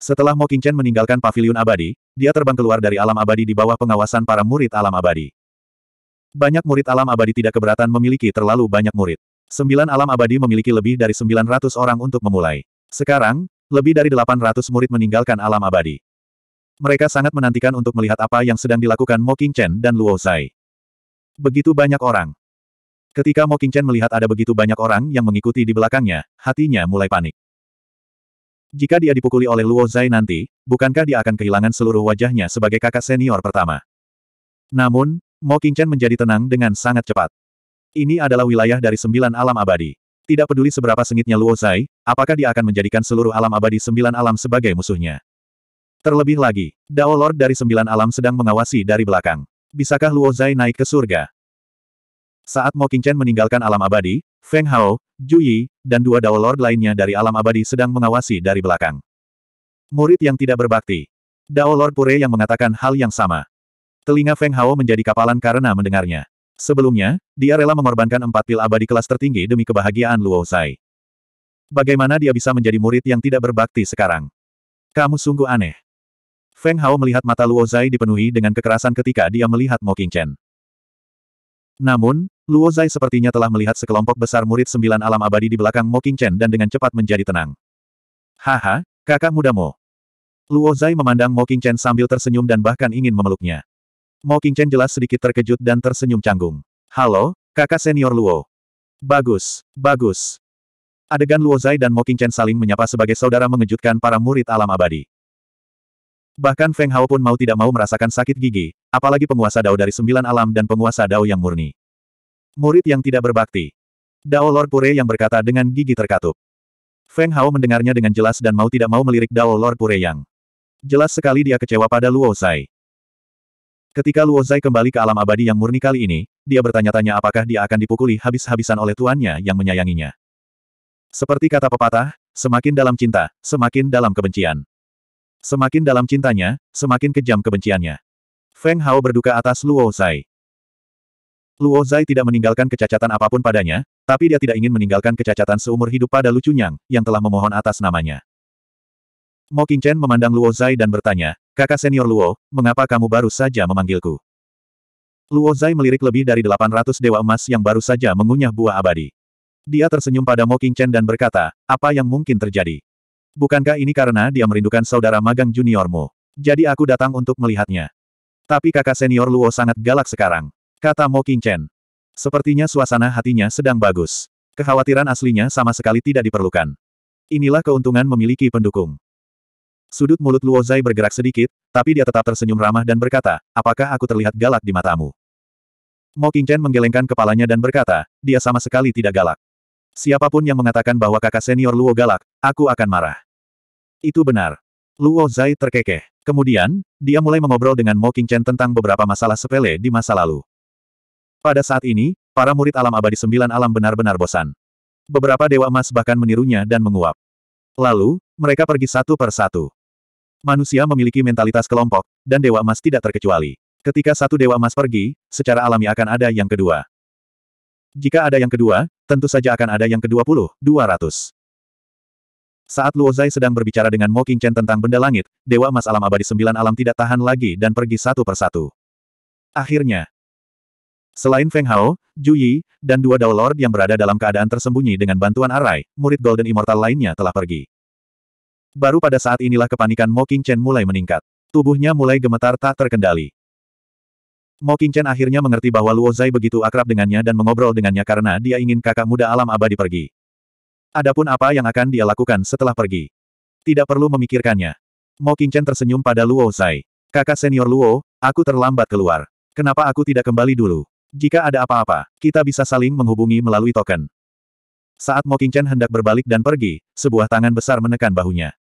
Setelah Mo Qingchen meninggalkan paviliun abadi, dia terbang keluar dari alam abadi di bawah pengawasan para murid alam abadi. Banyak murid alam abadi tidak keberatan memiliki terlalu banyak murid. Sembilan alam abadi memiliki lebih dari 900 orang untuk memulai. Sekarang, lebih dari 800 murid meninggalkan alam abadi. Mereka sangat menantikan untuk melihat apa yang sedang dilakukan Mo Qingchen dan Luo Zai. Begitu banyak orang. Ketika Mo Qingchen melihat ada begitu banyak orang yang mengikuti di belakangnya, hatinya mulai panik. Jika dia dipukuli oleh Luo Zai nanti, bukankah dia akan kehilangan seluruh wajahnya sebagai kakak senior pertama? Namun, Mo Qingchen menjadi tenang dengan sangat cepat. Ini adalah wilayah dari sembilan alam abadi. Tidak peduli seberapa sengitnya Luo Zai, apakah dia akan menjadikan seluruh alam abadi sembilan alam sebagai musuhnya? Terlebih lagi, Dao Lord dari sembilan alam sedang mengawasi dari belakang. Bisakah Luo Zai naik ke surga? Saat Mo Qingchen meninggalkan alam abadi, Feng Hao, Ju Yi, dan dua Dao Lord lainnya dari alam abadi sedang mengawasi dari belakang. Murid yang tidak berbakti. Dao Lord Pure yang mengatakan hal yang sama. Telinga Feng Hao menjadi kapalan karena mendengarnya. Sebelumnya, dia rela mengorbankan empat pil abadi kelas tertinggi demi kebahagiaan Luo Zai. Bagaimana dia bisa menjadi murid yang tidak berbakti sekarang? Kamu sungguh aneh. Feng Hao melihat mata Luo Zai dipenuhi dengan kekerasan ketika dia melihat Mo Qingchen. Namun, Luo Zai sepertinya telah melihat sekelompok besar murid sembilan alam abadi di belakang Mo Chen dan dengan cepat menjadi tenang. Haha, kakak muda Mo. Luo Zai memandang Mo Chen sambil tersenyum dan bahkan ingin memeluknya. Mo Chen jelas sedikit terkejut dan tersenyum canggung. Halo, kakak senior Luo. Bagus, bagus. Adegan Luo Zai dan Mo Chen saling menyapa sebagai saudara mengejutkan para murid alam abadi. Bahkan Feng Hao pun mau tidak mau merasakan sakit gigi, apalagi penguasa dao dari sembilan alam dan penguasa dao yang murni. Murid yang tidak berbakti. Dao Lord Pure yang berkata dengan gigi terkatup. Feng Hao mendengarnya dengan jelas dan mau tidak mau melirik Dao Lord Pure yang. Jelas sekali dia kecewa pada Luo Zai. Ketika Luo Zai kembali ke alam abadi yang murni kali ini, dia bertanya-tanya apakah dia akan dipukuli habis-habisan oleh tuannya yang menyayanginya. Seperti kata pepatah, semakin dalam cinta, semakin dalam kebencian. Semakin dalam cintanya, semakin kejam kebenciannya. Feng Hao berduka atas Luo Zai. Luo Zai tidak meninggalkan kecacatan apapun padanya, tapi dia tidak ingin meninggalkan kecacatan seumur hidup pada Lu Chunyang, yang telah memohon atas namanya. Mo Chen memandang Luo Zai dan bertanya, kakak senior Luo, mengapa kamu baru saja memanggilku? Luo Zai melirik lebih dari 800 dewa emas yang baru saja mengunyah buah abadi. Dia tersenyum pada Mo Chen dan berkata, apa yang mungkin terjadi? Bukankah ini karena dia merindukan saudara magang juniormu? Jadi aku datang untuk melihatnya. Tapi kakak senior Luo sangat galak sekarang. Kata Mo Chen. Sepertinya suasana hatinya sedang bagus. Kekhawatiran aslinya sama sekali tidak diperlukan. Inilah keuntungan memiliki pendukung. Sudut mulut Luo Zai bergerak sedikit, tapi dia tetap tersenyum ramah dan berkata, apakah aku terlihat galak di matamu? Mo Chen menggelengkan kepalanya dan berkata, dia sama sekali tidak galak. Siapapun yang mengatakan bahwa kakak senior Luo galak, aku akan marah. Itu benar. Luo Zai terkekeh. Kemudian, dia mulai mengobrol dengan Mo Chen tentang beberapa masalah sepele di masa lalu. Pada saat ini, para murid alam abadi sembilan alam benar-benar bosan. Beberapa dewa emas bahkan menirunya dan menguap. Lalu, mereka pergi satu per satu. Manusia memiliki mentalitas kelompok, dan dewa emas tidak terkecuali. Ketika satu dewa emas pergi, secara alami akan ada yang kedua. Jika ada yang kedua, tentu saja akan ada yang kedua puluh, dua ratus. Saat Luo Zai sedang berbicara dengan Mo Qingchen tentang benda langit, dewa emas alam abadi sembilan alam tidak tahan lagi dan pergi satu persatu. Akhirnya, Selain Feng Hao, Ju Yi, dan dua Dao Lord yang berada dalam keadaan tersembunyi dengan bantuan Arai, murid Golden Immortal lainnya telah pergi. Baru pada saat inilah kepanikan Mo King Chen mulai meningkat. Tubuhnya mulai gemetar tak terkendali. Mo Chen akhirnya mengerti bahwa Luo Zai begitu akrab dengannya dan mengobrol dengannya karena dia ingin kakak muda alam abadi pergi. Adapun apa yang akan dia lakukan setelah pergi. Tidak perlu memikirkannya. Mo Chen tersenyum pada Luo Zai. Kakak senior Luo, aku terlambat keluar. Kenapa aku tidak kembali dulu? Jika ada apa-apa, kita bisa saling menghubungi melalui token. Saat Mo Qingchen hendak berbalik dan pergi, sebuah tangan besar menekan bahunya.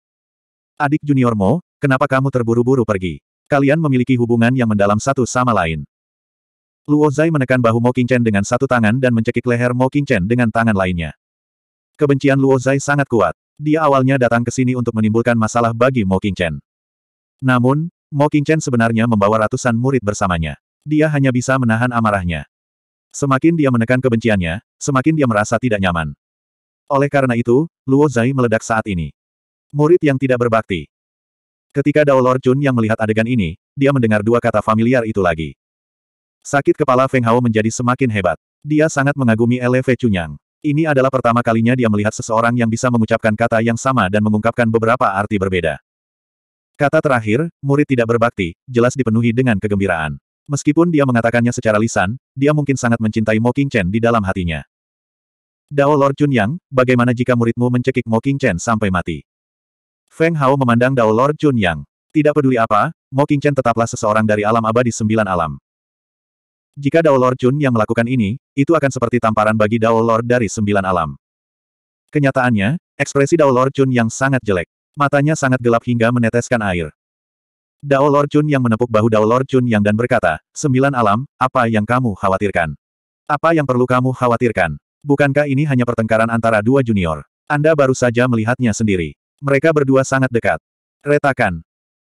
Adik junior Mo, kenapa kamu terburu-buru pergi? Kalian memiliki hubungan yang mendalam satu sama lain. Luo Zai menekan bahu Mo Qingchen dengan satu tangan dan mencekik leher Mo Qingchen dengan tangan lainnya. Kebencian Luo Zai sangat kuat. Dia awalnya datang ke sini untuk menimbulkan masalah bagi Mo Qingchen. Namun, Mo Qingchen sebenarnya membawa ratusan murid bersamanya. Dia hanya bisa menahan amarahnya. Semakin dia menekan kebenciannya, semakin dia merasa tidak nyaman. Oleh karena itu, Luo Zai meledak saat ini. Murid yang tidak berbakti. Ketika Dao Lord Jun yang melihat adegan ini, dia mendengar dua kata familiar itu lagi. Sakit kepala Feng Hao menjadi semakin hebat. Dia sangat mengagumi Eleve Chunyang. Ini adalah pertama kalinya dia melihat seseorang yang bisa mengucapkan kata yang sama dan mengungkapkan beberapa arti berbeda. Kata terakhir, murid tidak berbakti, jelas dipenuhi dengan kegembiraan. Meskipun dia mengatakannya secara lisan, dia mungkin sangat mencintai Mo King Chen di dalam hatinya. Dao Lord Yang, bagaimana jika muridmu mencekik Mo King Chen sampai mati? Feng Hao memandang Dao Lord Yang. Tidak peduli apa, Mo King Chen tetaplah seseorang dari alam abadi sembilan alam. Jika Dao Lord Chun yang melakukan ini, itu akan seperti tamparan bagi Dao Lord dari sembilan alam. Kenyataannya, ekspresi Dao Lord Chun yang sangat jelek. Matanya sangat gelap hingga meneteskan air. Dao Lord Chun yang menepuk bahu Dao Lord Chun yang dan berkata, Sembilan alam, apa yang kamu khawatirkan? Apa yang perlu kamu khawatirkan? Bukankah ini hanya pertengkaran antara dua junior? Anda baru saja melihatnya sendiri. Mereka berdua sangat dekat. Retakan.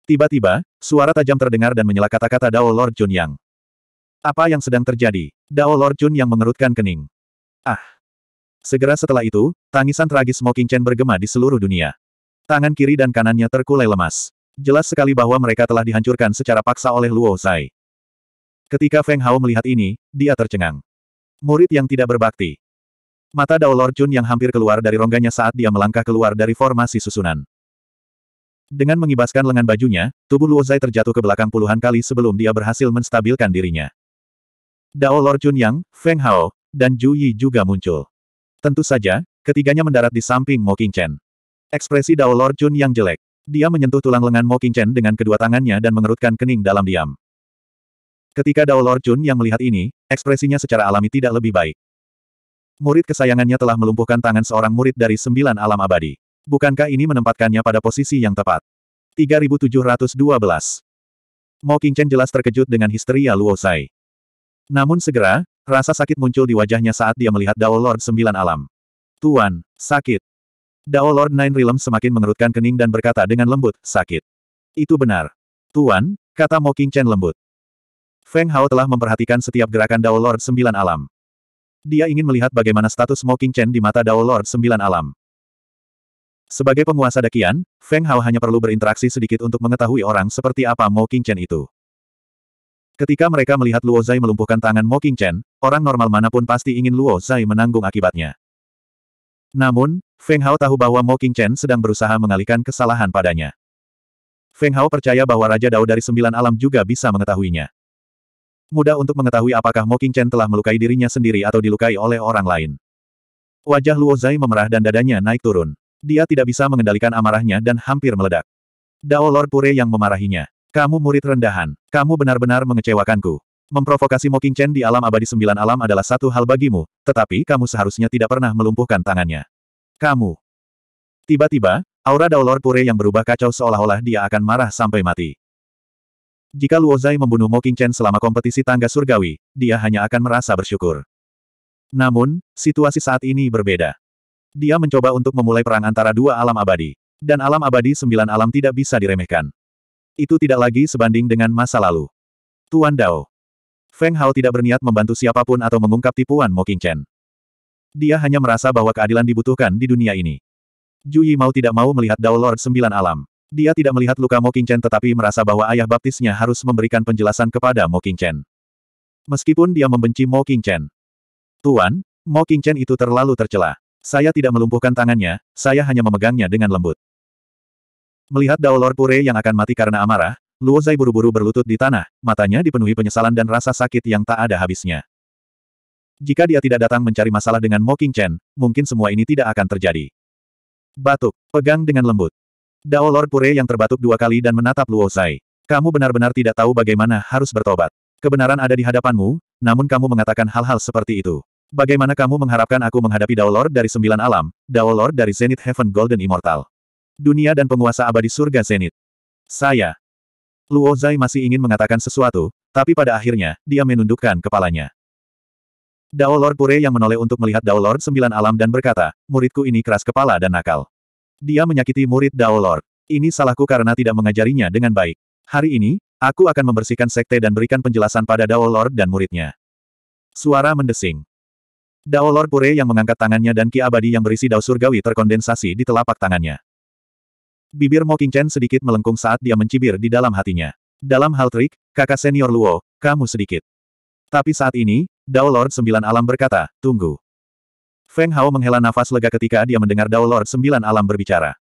Tiba-tiba, suara tajam terdengar dan menyela kata-kata Dao Lord Chun Yang. Apa yang sedang terjadi? Dao Lord Chun Yang mengerutkan kening. Ah. Segera setelah itu, tangisan tragis Smoking Chen bergema di seluruh dunia. Tangan kiri dan kanannya terkulai lemas jelas sekali bahwa mereka telah dihancurkan secara paksa oleh Luo Zai. Ketika Feng Hao melihat ini, dia tercengang. Murid yang tidak berbakti. Mata Dao Lord Jun yang hampir keluar dari rongganya saat dia melangkah keluar dari formasi susunan. Dengan mengibaskan lengan bajunya, tubuh Luo Zai terjatuh ke belakang puluhan kali sebelum dia berhasil menstabilkan dirinya. Dao Lord Jun Yang, Feng Hao, dan Ju Yi juga muncul. Tentu saja, ketiganya mendarat di samping Mo King Chen. Ekspresi Dao Lord Jun yang jelek. Dia menyentuh tulang lengan Mo Qingchen dengan kedua tangannya dan mengerutkan kening dalam diam. Ketika Dao Lord Chun yang melihat ini, ekspresinya secara alami tidak lebih baik. Murid kesayangannya telah melumpuhkan tangan seorang murid dari sembilan alam abadi. Bukankah ini menempatkannya pada posisi yang tepat? 3712 Mo Qingchen jelas terkejut dengan histeria Luo Sai. Namun segera, rasa sakit muncul di wajahnya saat dia melihat Dao Lord sembilan alam. Tuan, sakit. Dao Lord Nine Realm semakin mengerutkan kening dan berkata dengan lembut, sakit. Itu benar. Tuan, kata Mo King Chen lembut. Feng Hao telah memperhatikan setiap gerakan Dao Lord Sembilan Alam. Dia ingin melihat bagaimana status Mo King Chen di mata Dao Lord Sembilan Alam. Sebagai penguasa dakian, Feng Hao hanya perlu berinteraksi sedikit untuk mengetahui orang seperti apa Mo King Chen itu. Ketika mereka melihat Luo Zai melumpuhkan tangan Mo King Chen, orang normal manapun pasti ingin Luo Zai menanggung akibatnya. Namun, Feng Hao tahu bahwa Mo Chen sedang berusaha mengalihkan kesalahan padanya. Feng Hao percaya bahwa Raja Dao dari Sembilan Alam juga bisa mengetahuinya. Mudah untuk mengetahui apakah Mo Chen telah melukai dirinya sendiri atau dilukai oleh orang lain. Wajah Luo Zai memerah dan dadanya naik turun. Dia tidak bisa mengendalikan amarahnya dan hampir meledak. Dao Lord Pure yang memarahinya. Kamu murid rendahan. Kamu benar-benar mengecewakanku. Memprovokasi Mocking Chen di alam abadi sembilan alam adalah satu hal bagimu, tetapi kamu seharusnya tidak pernah melumpuhkan tangannya. Kamu. Tiba-tiba, aura Daolor Pure yang berubah kacau seolah-olah dia akan marah sampai mati. Jika Luo Zai membunuh Mocking Chen selama kompetisi tangga surgawi, dia hanya akan merasa bersyukur. Namun, situasi saat ini berbeda. Dia mencoba untuk memulai perang antara dua alam abadi. Dan alam abadi sembilan alam tidak bisa diremehkan. Itu tidak lagi sebanding dengan masa lalu. Tuan Dao. Feng Hao tidak berniat membantu siapapun atau mengungkap tipuan Mo Qingchen. Dia hanya merasa bahwa keadilan dibutuhkan di dunia ini. Yi mau tidak mau melihat Dao Lord Sembilan Alam. Dia tidak melihat luka Mo Qingchen tetapi merasa bahwa ayah baptisnya harus memberikan penjelasan kepada Mo Qingchen. Meskipun dia membenci Mo Qingchen. Tuan, Mo Qingchen itu terlalu tercela. Saya tidak melumpuhkan tangannya, saya hanya memegangnya dengan lembut. Melihat Dao Lord Pure yang akan mati karena amarah, Luo Zai buru-buru berlutut di tanah, matanya dipenuhi penyesalan dan rasa sakit yang tak ada habisnya. Jika dia tidak datang mencari masalah dengan Mo King Chen, mungkin semua ini tidak akan terjadi. Batuk, pegang dengan lembut. Dao Lord Pure yang terbatuk dua kali dan menatap Luo Zai. Kamu benar-benar tidak tahu bagaimana harus bertobat. Kebenaran ada di hadapanmu, namun kamu mengatakan hal-hal seperti itu. Bagaimana kamu mengharapkan aku menghadapi Dao Lord dari sembilan alam, Dao Lord dari Zenith Heaven Golden Immortal. Dunia dan penguasa abadi surga Zenith. Saya, Luo oh Zai masih ingin mengatakan sesuatu, tapi pada akhirnya, dia menundukkan kepalanya. Dao Lord Pure yang menoleh untuk melihat Dao Lord Sembilan Alam dan berkata, muridku ini keras kepala dan nakal. Dia menyakiti murid Dao Lord. Ini salahku karena tidak mengajarinya dengan baik. Hari ini, aku akan membersihkan sekte dan berikan penjelasan pada Dao Lord dan muridnya. Suara mendesing. Dao Lord Pure yang mengangkat tangannya dan ki abadi yang berisi Dao Surgawi terkondensasi di telapak tangannya. Bibir Mo Qingchen sedikit melengkung saat dia mencibir di dalam hatinya. Dalam hal trik, kakak senior Luo, kamu sedikit. Tapi saat ini, Dao Lord Sembilan Alam berkata, tunggu. Feng Hao menghela nafas lega ketika dia mendengar Dao Lord Sembilan Alam berbicara.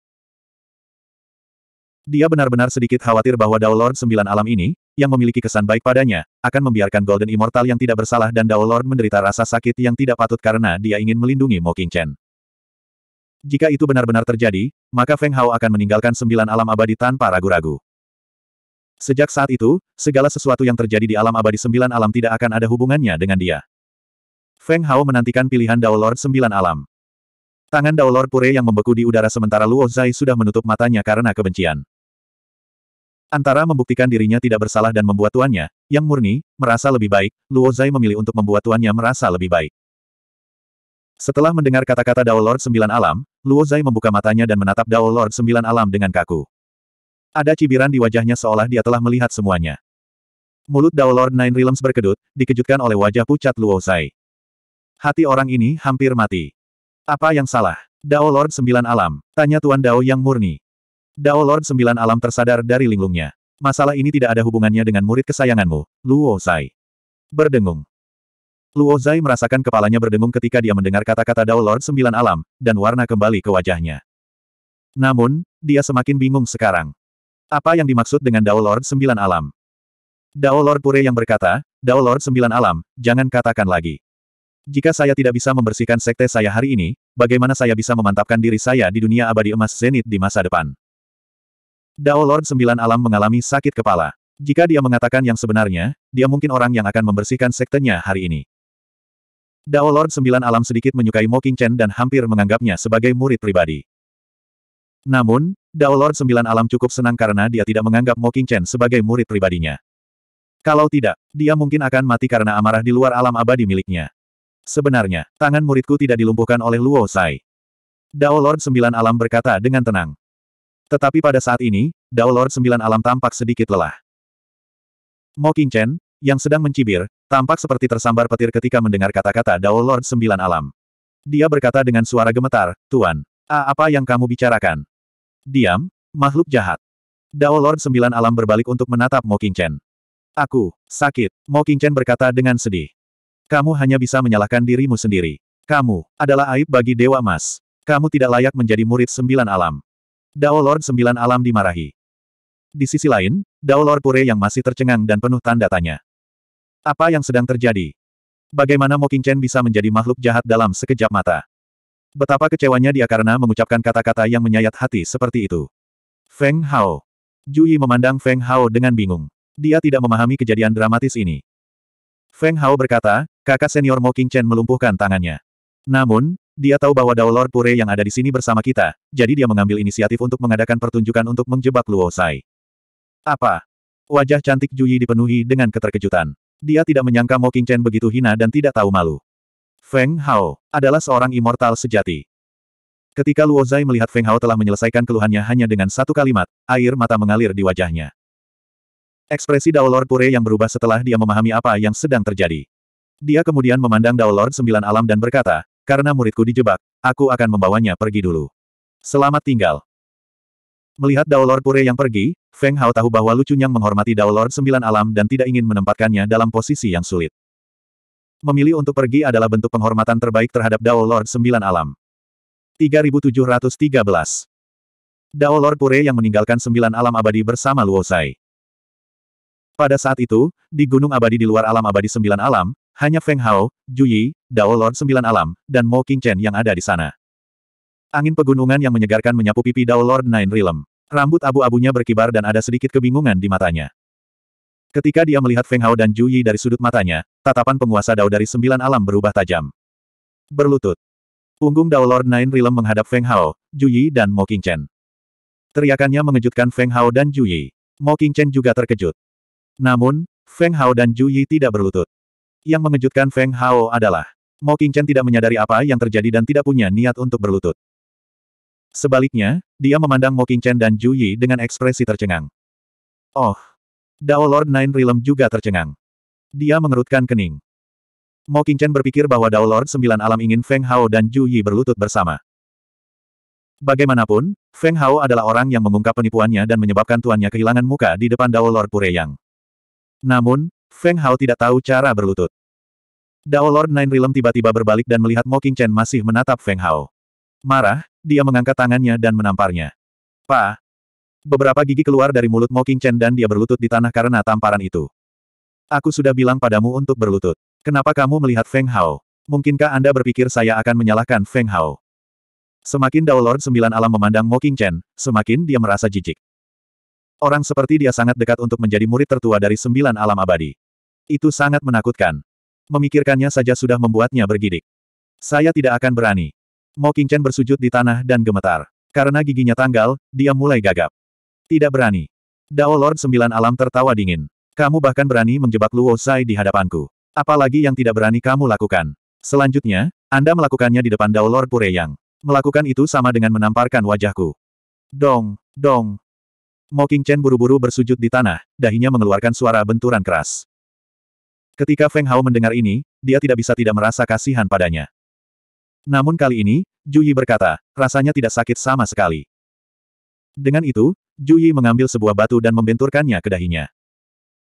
Dia benar-benar sedikit khawatir bahwa Dao Lord Sembilan Alam ini, yang memiliki kesan baik padanya, akan membiarkan Golden Immortal yang tidak bersalah dan Dao Lord menderita rasa sakit yang tidak patut karena dia ingin melindungi Mo Qingchen. Jika itu benar-benar terjadi, maka Feng Hao akan meninggalkan sembilan alam abadi tanpa ragu-ragu. Sejak saat itu, segala sesuatu yang terjadi di alam abadi sembilan alam tidak akan ada hubungannya dengan dia. Feng Hao menantikan pilihan Dao Lord sembilan alam. Tangan Dao Lord Pure yang membeku di udara sementara Luo Zai sudah menutup matanya karena kebencian. Antara membuktikan dirinya tidak bersalah dan membuat tuannya, yang murni, merasa lebih baik, Luo Zai memilih untuk membuat tuannya merasa lebih baik. Setelah mendengar kata-kata Dao Lord Sembilan Alam, Luo Zai membuka matanya dan menatap Dao Lord Sembilan Alam dengan kaku. Ada cibiran di wajahnya seolah dia telah melihat semuanya. Mulut Dao Lord Nine Realms berkedut, dikejutkan oleh wajah pucat Luo Zai. Hati orang ini hampir mati. Apa yang salah? Dao Lord Sembilan Alam, tanya Tuan Dao yang murni. Dao Lord Sembilan Alam tersadar dari linglungnya. Masalah ini tidak ada hubungannya dengan murid kesayanganmu, Luo Zai. Berdengung, Luo Zai merasakan kepalanya berdengung ketika dia mendengar kata-kata Dao Lord Sembilan Alam, dan warna kembali ke wajahnya. Namun, dia semakin bingung sekarang. Apa yang dimaksud dengan Dao Lord Sembilan Alam? Dao Lord Pure yang berkata, Dao Lord Sembilan Alam, jangan katakan lagi. Jika saya tidak bisa membersihkan sekte saya hari ini, bagaimana saya bisa memantapkan diri saya di dunia abadi emas zenit di masa depan? Dao Lord Sembilan Alam mengalami sakit kepala. Jika dia mengatakan yang sebenarnya, dia mungkin orang yang akan membersihkan sektenya hari ini. Dao Lord Sembilan Alam sedikit menyukai Mo King Chen dan hampir menganggapnya sebagai murid pribadi. Namun, Dao Lord Sembilan Alam cukup senang karena dia tidak menganggap Mo King Chen sebagai murid pribadinya. Kalau tidak, dia mungkin akan mati karena amarah di luar alam abadi miliknya. Sebenarnya, tangan muridku tidak dilumpuhkan oleh Luo Sai. Dao Lord Sembilan Alam berkata dengan tenang. Tetapi pada saat ini, Dao Lord Sembilan Alam tampak sedikit lelah. Mo King Chen, yang sedang mencibir, Tampak seperti tersambar petir ketika mendengar kata-kata Dao Lord Sembilan Alam. Dia berkata dengan suara gemetar, Tuan, A apa yang kamu bicarakan? Diam, makhluk jahat. Dao Lord Sembilan Alam berbalik untuk menatap Mo Chen. Aku, sakit, Mo Chen berkata dengan sedih. Kamu hanya bisa menyalahkan dirimu sendiri. Kamu, adalah aib bagi Dewa Mas. Kamu tidak layak menjadi murid Sembilan Alam. Dao Lord Sembilan Alam dimarahi. Di sisi lain, Dao Lord Pure yang masih tercengang dan penuh tanda tanya. Apa yang sedang terjadi? Bagaimana Moking Chen bisa menjadi makhluk jahat dalam sekejap mata? Betapa kecewanya dia karena mengucapkan kata-kata yang menyayat hati seperti itu. Feng Hao. Jui memandang Feng Hao dengan bingung. Dia tidak memahami kejadian dramatis ini. Feng Hao berkata, kakak senior Moking Chen melumpuhkan tangannya. Namun, dia tahu bahwa Dao Lord Pure yang ada di sini bersama kita, jadi dia mengambil inisiatif untuk mengadakan pertunjukan untuk menjebak Luo Sai. Apa? Wajah cantik Jui dipenuhi dengan keterkejutan. Dia tidak menyangka Mo King Chen begitu hina dan tidak tahu malu. Feng Hao adalah seorang immortal sejati. Ketika Luo Zai melihat Feng Hao telah menyelesaikan keluhannya hanya dengan satu kalimat, air mata mengalir di wajahnya. Ekspresi Dao Lord Pure yang berubah setelah dia memahami apa yang sedang terjadi. Dia kemudian memandang Dao Lord Sembilan Alam dan berkata, karena muridku dijebak, aku akan membawanya pergi dulu. Selamat tinggal. Melihat Dao Lord Pure yang pergi, Feng Hao tahu bahwa lucunya menghormati Dao Lord Sembilan Alam dan tidak ingin menempatkannya dalam posisi yang sulit. Memilih untuk pergi adalah bentuk penghormatan terbaik terhadap Dao Lord Sembilan Alam. 3713 Dao Lord Pure yang meninggalkan Sembilan Alam Abadi bersama Luo Zai. Pada saat itu, di Gunung Abadi di luar Alam Abadi Sembilan Alam, hanya Feng Hao, Ju Yi, Dao Lord Sembilan Alam, dan Mo Chen yang ada di sana. Angin pegunungan yang menyegarkan menyapu pipi Dao Lord Nine Realm. Rambut abu-abunya berkibar dan ada sedikit kebingungan di matanya. Ketika dia melihat Feng Hao dan Ju Yi dari sudut matanya, tatapan penguasa Dao dari sembilan alam berubah tajam. Berlutut. Punggung Dao Lord Nine Realm menghadap Feng Hao, Ju Yi dan Mo King Chen. Teriakannya mengejutkan Feng Hao dan Ju Yi. Mo King Chen juga terkejut. Namun, Feng Hao dan Ju Yi tidak berlutut. Yang mengejutkan Feng Hao adalah Mo King Chen tidak menyadari apa yang terjadi dan tidak punya niat untuk berlutut. Sebaliknya, dia memandang Mocking Chen dan Ju Yi dengan ekspresi tercengang. Oh! Dao Lord Nine Realm juga tercengang. Dia mengerutkan kening. Mocking Chen berpikir bahwa Dao Lord Sembilan Alam ingin Feng Hao dan Ju Yi berlutut bersama. Bagaimanapun, Feng Hao adalah orang yang mengungkap penipuannya dan menyebabkan tuannya kehilangan muka di depan Dao Lord Pureyang. Namun, Feng Hao tidak tahu cara berlutut. Dao Lord Nine Realm tiba-tiba berbalik dan melihat Mocking Chen masih menatap Feng Hao. Marah, dia mengangkat tangannya dan menamparnya. Pa! Beberapa gigi keluar dari mulut Mo King Chen dan dia berlutut di tanah karena tamparan itu. Aku sudah bilang padamu untuk berlutut. Kenapa kamu melihat Feng Hao? Mungkinkah Anda berpikir saya akan menyalahkan Feng Hao? Semakin Dao Lord Sembilan Alam memandang Mo King Chen, semakin dia merasa jijik. Orang seperti dia sangat dekat untuk menjadi murid tertua dari Sembilan Alam Abadi. Itu sangat menakutkan. Memikirkannya saja sudah membuatnya bergidik. Saya tidak akan berani. Mo Chen bersujud di tanah dan gemetar. Karena giginya tanggal, dia mulai gagap. Tidak berani. Dao Lord Sembilan Alam tertawa dingin. Kamu bahkan berani menjebak Luo Sai di hadapanku. Apalagi yang tidak berani kamu lakukan. Selanjutnya, Anda melakukannya di depan Dao Lord Pureyang. Melakukan itu sama dengan menamparkan wajahku. Dong, dong. Mo Chen buru-buru bersujud di tanah, dahinya mengeluarkan suara benturan keras. Ketika Feng Hao mendengar ini, dia tidak bisa tidak merasa kasihan padanya. Namun kali ini, Juyi berkata, rasanya tidak sakit sama sekali. Dengan itu, Juyi mengambil sebuah batu dan membenturkannya ke dahinya.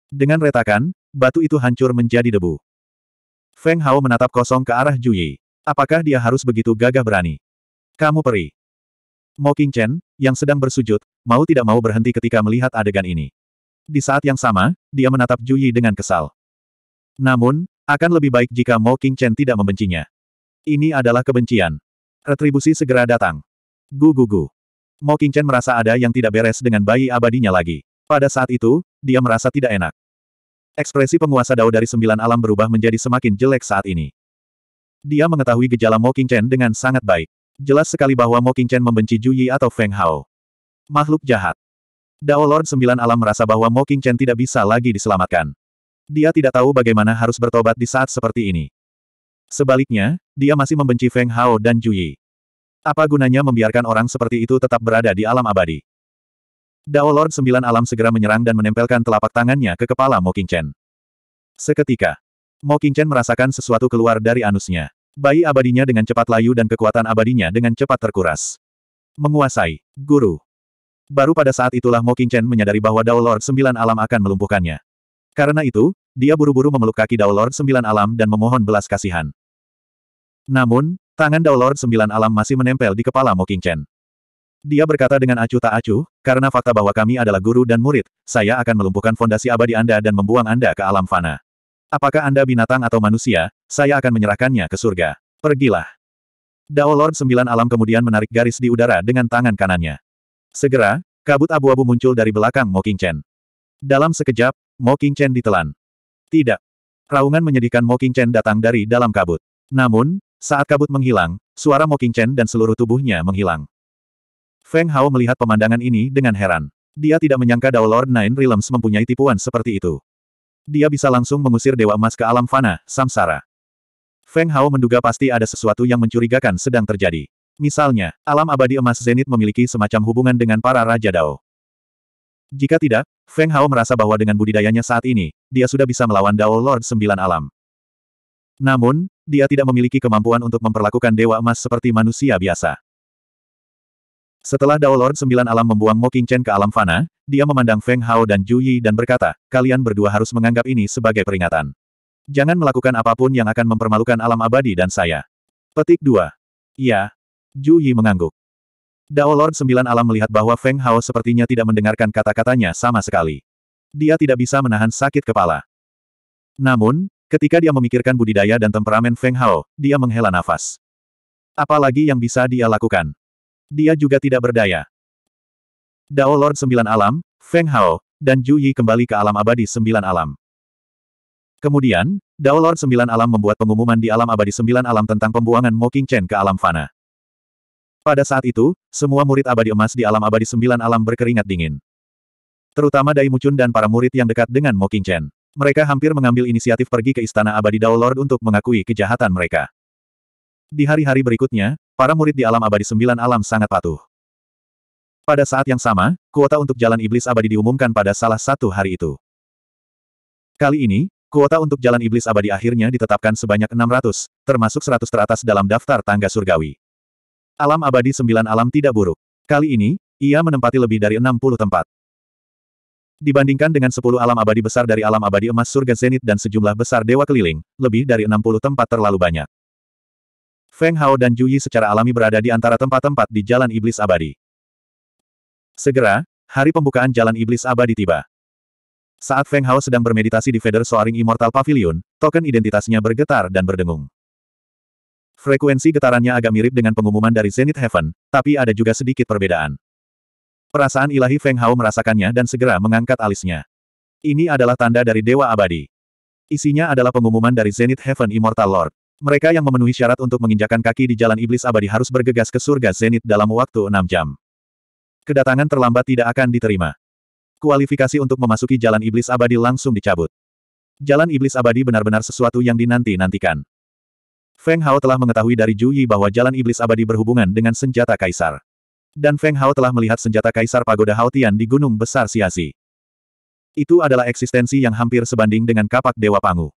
Dengan retakan, batu itu hancur menjadi debu. Feng Hao menatap kosong ke arah Juyi. Apakah dia harus begitu gagah berani? Kamu peri. Mo King Chen, yang sedang bersujud, mau tidak mau berhenti ketika melihat adegan ini. Di saat yang sama, dia menatap Juyi dengan kesal. Namun, akan lebih baik jika Mo King Chen tidak membencinya. Ini adalah kebencian. Retribusi segera datang. Gu gu gu. Mo Qingchen merasa ada yang tidak beres dengan bayi abadinya lagi. Pada saat itu, dia merasa tidak enak. Ekspresi penguasa Dao dari sembilan alam berubah menjadi semakin jelek saat ini. Dia mengetahui gejala Mo Chen dengan sangat baik. Jelas sekali bahwa Mo Chen membenci Ju Yi atau Feng Hao. Makhluk jahat. Dao Lord Sembilan Alam merasa bahwa Mo Chen tidak bisa lagi diselamatkan. Dia tidak tahu bagaimana harus bertobat di saat seperti ini. Sebaliknya, dia masih membenci Feng Hao dan Yi. Apa gunanya membiarkan orang seperti itu tetap berada di alam abadi? Dao Lord Sembilan Alam segera menyerang dan menempelkan telapak tangannya ke kepala Mo Qingchen. Seketika, Mo Qingchen merasakan sesuatu keluar dari anusnya. Bayi abadinya dengan cepat layu dan kekuatan abadinya dengan cepat terkuras. Menguasai, guru. Baru pada saat itulah Mo Qingchen menyadari bahwa Dao Lord Sembilan Alam akan melumpuhkannya. Karena itu, dia buru-buru memeluk kaki Dao Lord Sembilan Alam dan memohon belas kasihan. Namun, tangan Dao Lord Sembilan Alam masih menempel di kepala Mo Chen. Dia berkata dengan acuh tak acuh, karena fakta bahwa kami adalah guru dan murid, saya akan melumpuhkan fondasi abadi Anda dan membuang Anda ke alam fana. Apakah Anda binatang atau manusia, saya akan menyerahkannya ke surga. Pergilah. Dao Lord Sembilan Alam kemudian menarik garis di udara dengan tangan kanannya. Segera, kabut abu-abu muncul dari belakang Mo Chen. Dalam sekejap, Mo Chen ditelan. Tidak. Raungan menyedihkan Mo Chen datang dari dalam kabut. Namun, saat kabut menghilang, suara Mocking Chen dan seluruh tubuhnya menghilang. Feng Hao melihat pemandangan ini dengan heran. Dia tidak menyangka Dao Lord Nine Realms mempunyai tipuan seperti itu. Dia bisa langsung mengusir Dewa Emas ke alam fana, samsara. Feng Hao menduga pasti ada sesuatu yang mencurigakan sedang terjadi. Misalnya, alam abadi emas Zenit memiliki semacam hubungan dengan para Raja Dao. Jika tidak, Feng Hao merasa bahwa dengan budidayanya saat ini, dia sudah bisa melawan Dao Lord Sembilan Alam. Namun, dia tidak memiliki kemampuan untuk memperlakukan Dewa Emas seperti manusia biasa. Setelah Dao Lord Sembilan Alam membuang Mo Qingchen ke alam fana, dia memandang Feng Hao dan Ju Yi dan berkata, kalian berdua harus menganggap ini sebagai peringatan. Jangan melakukan apapun yang akan mempermalukan alam abadi dan saya. Petik 2. Ya, Ju Yi mengangguk. Dao Lord Sembilan Alam melihat bahwa Feng Hao sepertinya tidak mendengarkan kata-katanya sama sekali. Dia tidak bisa menahan sakit kepala. Namun, Ketika dia memikirkan budidaya dan temperamen Feng Hao, dia menghela nafas. Apalagi yang bisa dia lakukan? Dia juga tidak berdaya. Dao Lord Sembilan Alam, Feng Hao, dan Ju Yi kembali ke alam abadi Sembilan Alam. Kemudian, Dao Lord Sembilan Alam membuat pengumuman di alam abadi Sembilan Alam tentang pembuangan Mo King Chen ke alam fana. Pada saat itu, semua murid abadi emas di alam abadi Sembilan Alam berkeringat dingin terutama Dai Mucun dan para murid yang dekat dengan Mo King Chen. Mereka hampir mengambil inisiatif pergi ke Istana Abadi Dao Lord untuk mengakui kejahatan mereka. Di hari-hari berikutnya, para murid di alam abadi sembilan alam sangat patuh. Pada saat yang sama, kuota untuk jalan iblis abadi diumumkan pada salah satu hari itu. Kali ini, kuota untuk jalan iblis abadi akhirnya ditetapkan sebanyak 600, termasuk 100 teratas dalam daftar tangga surgawi. Alam abadi sembilan alam tidak buruk. Kali ini, ia menempati lebih dari 60 tempat. Dibandingkan dengan sepuluh alam abadi besar dari alam abadi emas surga zenit dan sejumlah besar dewa keliling, lebih dari 60 tempat terlalu banyak. Feng Hao dan Yi secara alami berada di antara tempat-tempat di Jalan Iblis Abadi. Segera, hari pembukaan Jalan Iblis Abadi tiba. Saat Feng Hao sedang bermeditasi di Feather Soaring Immortal Pavilion, token identitasnya bergetar dan berdengung. Frekuensi getarannya agak mirip dengan pengumuman dari Zenith Heaven, tapi ada juga sedikit perbedaan. Perasaan ilahi Feng Hao merasakannya dan segera mengangkat alisnya. Ini adalah tanda dari Dewa Abadi. Isinya adalah pengumuman dari Zenith Heaven Immortal Lord. Mereka yang memenuhi syarat untuk menginjakan kaki di jalan iblis abadi harus bergegas ke surga Zenith dalam waktu enam jam. Kedatangan terlambat tidak akan diterima. Kualifikasi untuk memasuki jalan iblis abadi langsung dicabut. Jalan iblis abadi benar-benar sesuatu yang dinanti-nantikan. Feng Hao telah mengetahui dari Ju Yi bahwa jalan iblis abadi berhubungan dengan senjata kaisar. Dan Feng Hao telah melihat senjata Kaisar Pagoda Haotian di Gunung Besar Siasi. Itu adalah eksistensi yang hampir sebanding dengan kapak Dewa Pangu.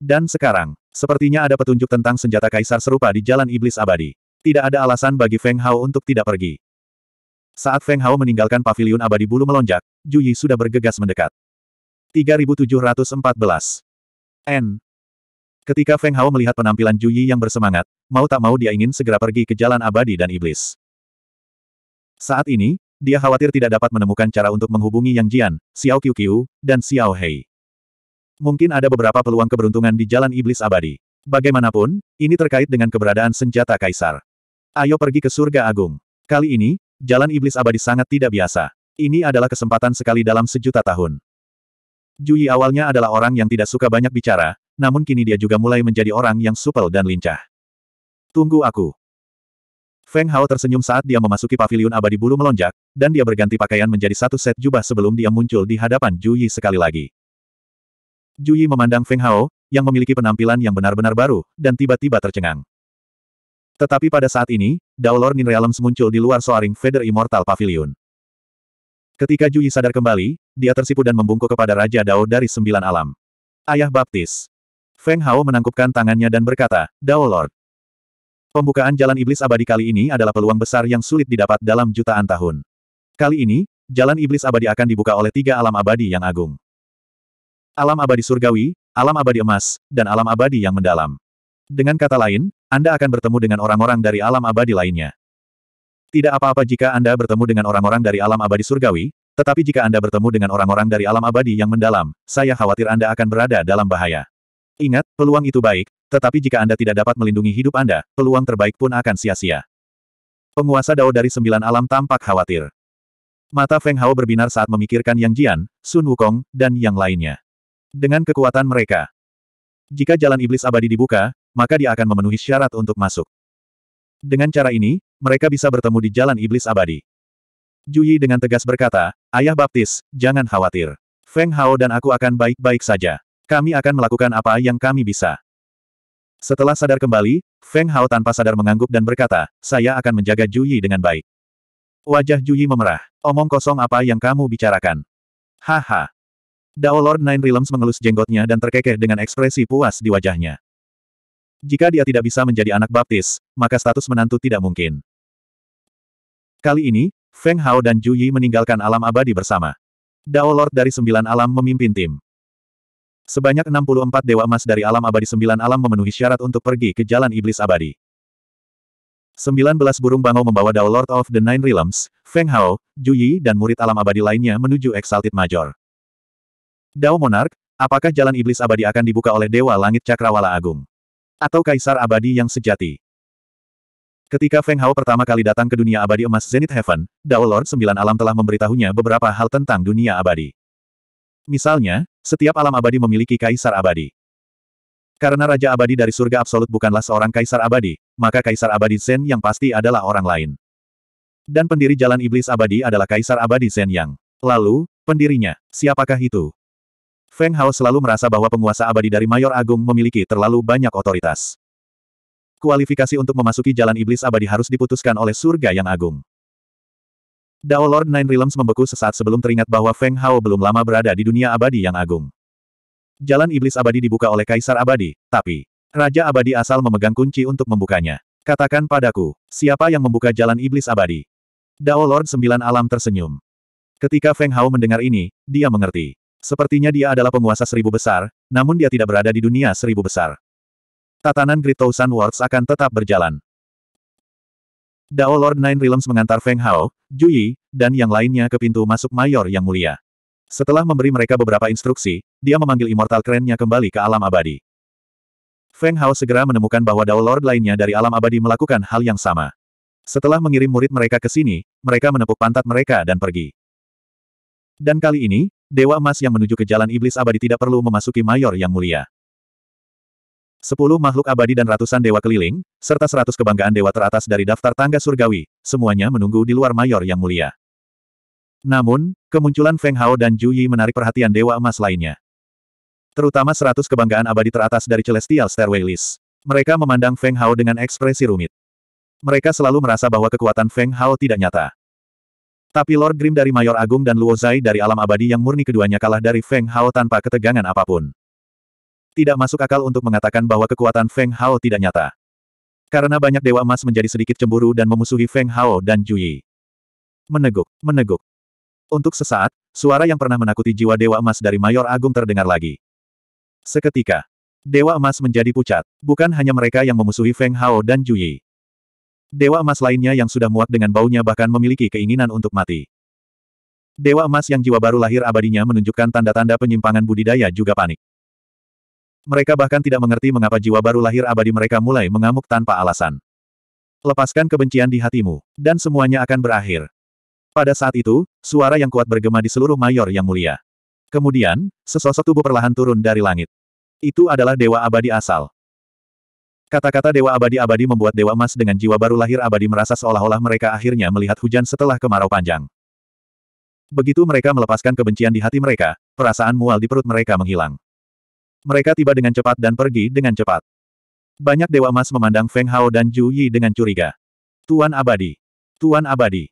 Dan sekarang, sepertinya ada petunjuk tentang senjata Kaisar serupa di Jalan Iblis Abadi. Tidak ada alasan bagi Feng Hao untuk tidak pergi. Saat Feng Hao meninggalkan Paviliun abadi bulu melonjak, Ju Yi sudah bergegas mendekat. 3714 N. Ketika Feng Hao melihat penampilan Ju Yi yang bersemangat, mau tak mau dia ingin segera pergi ke jalan abadi dan iblis. Saat ini, dia khawatir tidak dapat menemukan cara untuk menghubungi Yang Jian, Xiao Qiuqiu, dan Xiao Hei. Mungkin ada beberapa peluang keberuntungan di jalan iblis abadi. Bagaimanapun, ini terkait dengan keberadaan senjata kaisar. Ayo pergi ke surga agung. Kali ini, jalan iblis abadi sangat tidak biasa. Ini adalah kesempatan sekali dalam sejuta tahun. Jui awalnya adalah orang yang tidak suka banyak bicara, namun kini dia juga mulai menjadi orang yang supel dan lincah. Tunggu aku. Feng Hao tersenyum saat dia memasuki paviliun abadi bulu melonjak, dan dia berganti pakaian menjadi satu set jubah sebelum dia muncul di hadapan Ju Yi sekali lagi. Ju Yi memandang Feng Hao, yang memiliki penampilan yang benar-benar baru, dan tiba-tiba tercengang. Tetapi pada saat ini, Daulor Nin Realms muncul di luar Soaring Feather Immortal Pavilion. Ketika Ju Yi sadar kembali, dia tersipu dan membungkuk kepada Raja Dao dari Sembilan Alam. Ayah Baptis. Feng Hao menangkupkan tangannya dan berkata, Dao Lord, Pembukaan jalan iblis abadi kali ini adalah peluang besar yang sulit didapat dalam jutaan tahun. Kali ini, jalan iblis abadi akan dibuka oleh tiga alam abadi yang agung. Alam abadi surgawi, alam abadi emas, dan alam abadi yang mendalam. Dengan kata lain, Anda akan bertemu dengan orang-orang dari alam abadi lainnya. Tidak apa-apa jika Anda bertemu dengan orang-orang dari alam abadi surgawi, tetapi jika Anda bertemu dengan orang-orang dari alam abadi yang mendalam, saya khawatir Anda akan berada dalam bahaya. Ingat, peluang itu baik, tetapi jika Anda tidak dapat melindungi hidup Anda, peluang terbaik pun akan sia-sia. Penguasa Dao dari sembilan alam tampak khawatir. Mata Feng Hao berbinar saat memikirkan Yang Jian, Sun Wukong, dan yang lainnya. Dengan kekuatan mereka, jika jalan iblis abadi dibuka, maka dia akan memenuhi syarat untuk masuk. Dengan cara ini, mereka bisa bertemu di jalan iblis abadi. Juyi dengan tegas berkata, Ayah Baptis, jangan khawatir. Feng Hao dan aku akan baik-baik saja. Kami akan melakukan apa yang kami bisa. Setelah sadar kembali, Feng Hao tanpa sadar mengangguk dan berkata, saya akan menjaga Juyi dengan baik. Wajah Juyi memerah. Omong kosong apa yang kamu bicarakan? Haha. Dao Lord Nine Realms mengelus jenggotnya dan terkekeh dengan ekspresi puas di wajahnya. Jika dia tidak bisa menjadi anak baptis, maka status menantu tidak mungkin. Kali ini, Feng Hao dan Juyi meninggalkan alam abadi bersama. Dao Lord dari sembilan alam memimpin tim. Sebanyak 64 dewa emas dari alam abadi sembilan alam memenuhi syarat untuk pergi ke jalan iblis abadi. 19 burung bangau membawa Dao Lord of the Nine Realms, Feng Hao, Ju Yi, dan murid alam abadi lainnya menuju Exalted Major. Dao Monarch, apakah jalan iblis abadi akan dibuka oleh Dewa Langit Cakrawala Agung? Atau Kaisar Abadi yang sejati? Ketika Feng Hao pertama kali datang ke dunia abadi emas Zenith Heaven, Dao Lord Sembilan Alam telah memberitahunya beberapa hal tentang dunia abadi. Misalnya, setiap alam abadi memiliki kaisar abadi. Karena Raja Abadi dari surga absolut bukanlah seorang kaisar abadi, maka kaisar abadi Zen yang pasti adalah orang lain. Dan pendiri jalan iblis abadi adalah kaisar abadi Zen Yang. Lalu, pendirinya, siapakah itu? Feng Hao selalu merasa bahwa penguasa abadi dari Mayor Agung memiliki terlalu banyak otoritas. Kualifikasi untuk memasuki jalan iblis abadi harus diputuskan oleh surga yang agung. Dao Lord Nine Realms membeku sesaat sebelum teringat bahwa Feng Hao belum lama berada di dunia abadi yang agung. Jalan iblis abadi dibuka oleh kaisar abadi, tapi Raja abadi asal memegang kunci untuk membukanya. Katakan padaku, siapa yang membuka jalan iblis abadi? Dao Lord Sembilan Alam tersenyum. Ketika Feng Hao mendengar ini, dia mengerti. Sepertinya dia adalah penguasa seribu besar, namun dia tidak berada di dunia seribu besar. Tatanan Great Thousand Worlds akan tetap berjalan. Dao Lord Nine Realms mengantar Feng Hao, Ju Yi, dan yang lainnya ke pintu masuk Mayor Yang Mulia. Setelah memberi mereka beberapa instruksi, dia memanggil Immortal Crane-nya kembali ke alam abadi. Feng Hao segera menemukan bahwa Dao Lord lainnya dari alam abadi melakukan hal yang sama. Setelah mengirim murid mereka ke sini, mereka menepuk pantat mereka dan pergi. Dan kali ini, Dewa Emas yang menuju ke Jalan Iblis Abadi tidak perlu memasuki Mayor Yang Mulia. Sepuluh makhluk abadi dan ratusan dewa keliling, serta seratus kebanggaan dewa teratas dari daftar tangga surgawi, semuanya menunggu di luar mayor yang mulia. Namun, kemunculan Feng Hao dan Ju Yi menarik perhatian dewa emas lainnya. Terutama seratus kebanggaan abadi teratas dari Celestial Stairway List. Mereka memandang Feng Hao dengan ekspresi rumit. Mereka selalu merasa bahwa kekuatan Feng Hao tidak nyata. Tapi Lord Grim dari Mayor Agung dan Luo Zai dari Alam Abadi yang murni keduanya kalah dari Feng Hao tanpa ketegangan apapun. Tidak masuk akal untuk mengatakan bahwa kekuatan Feng Hao tidak nyata. Karena banyak Dewa Emas menjadi sedikit cemburu dan memusuhi Feng Hao dan Juyi. Meneguk, meneguk. Untuk sesaat, suara yang pernah menakuti jiwa Dewa Emas dari Mayor Agung terdengar lagi. Seketika, Dewa Emas menjadi pucat. Bukan hanya mereka yang memusuhi Feng Hao dan Juyi. Dewa Emas lainnya yang sudah muak dengan baunya bahkan memiliki keinginan untuk mati. Dewa Emas yang jiwa baru lahir abadinya menunjukkan tanda-tanda penyimpangan budidaya juga panik. Mereka bahkan tidak mengerti mengapa jiwa baru lahir abadi mereka mulai mengamuk tanpa alasan. Lepaskan kebencian di hatimu, dan semuanya akan berakhir. Pada saat itu, suara yang kuat bergema di seluruh mayor yang mulia. Kemudian, sesosok tubuh perlahan turun dari langit. Itu adalah Dewa Abadi asal. Kata-kata Dewa Abadi-Abadi membuat Dewa Emas dengan jiwa baru lahir abadi merasa seolah-olah mereka akhirnya melihat hujan setelah kemarau panjang. Begitu mereka melepaskan kebencian di hati mereka, perasaan mual di perut mereka menghilang. Mereka tiba dengan cepat dan pergi dengan cepat. Banyak Dewa Emas memandang Feng Hao dan Ju Yi dengan curiga. Tuan Abadi. Tuan Abadi.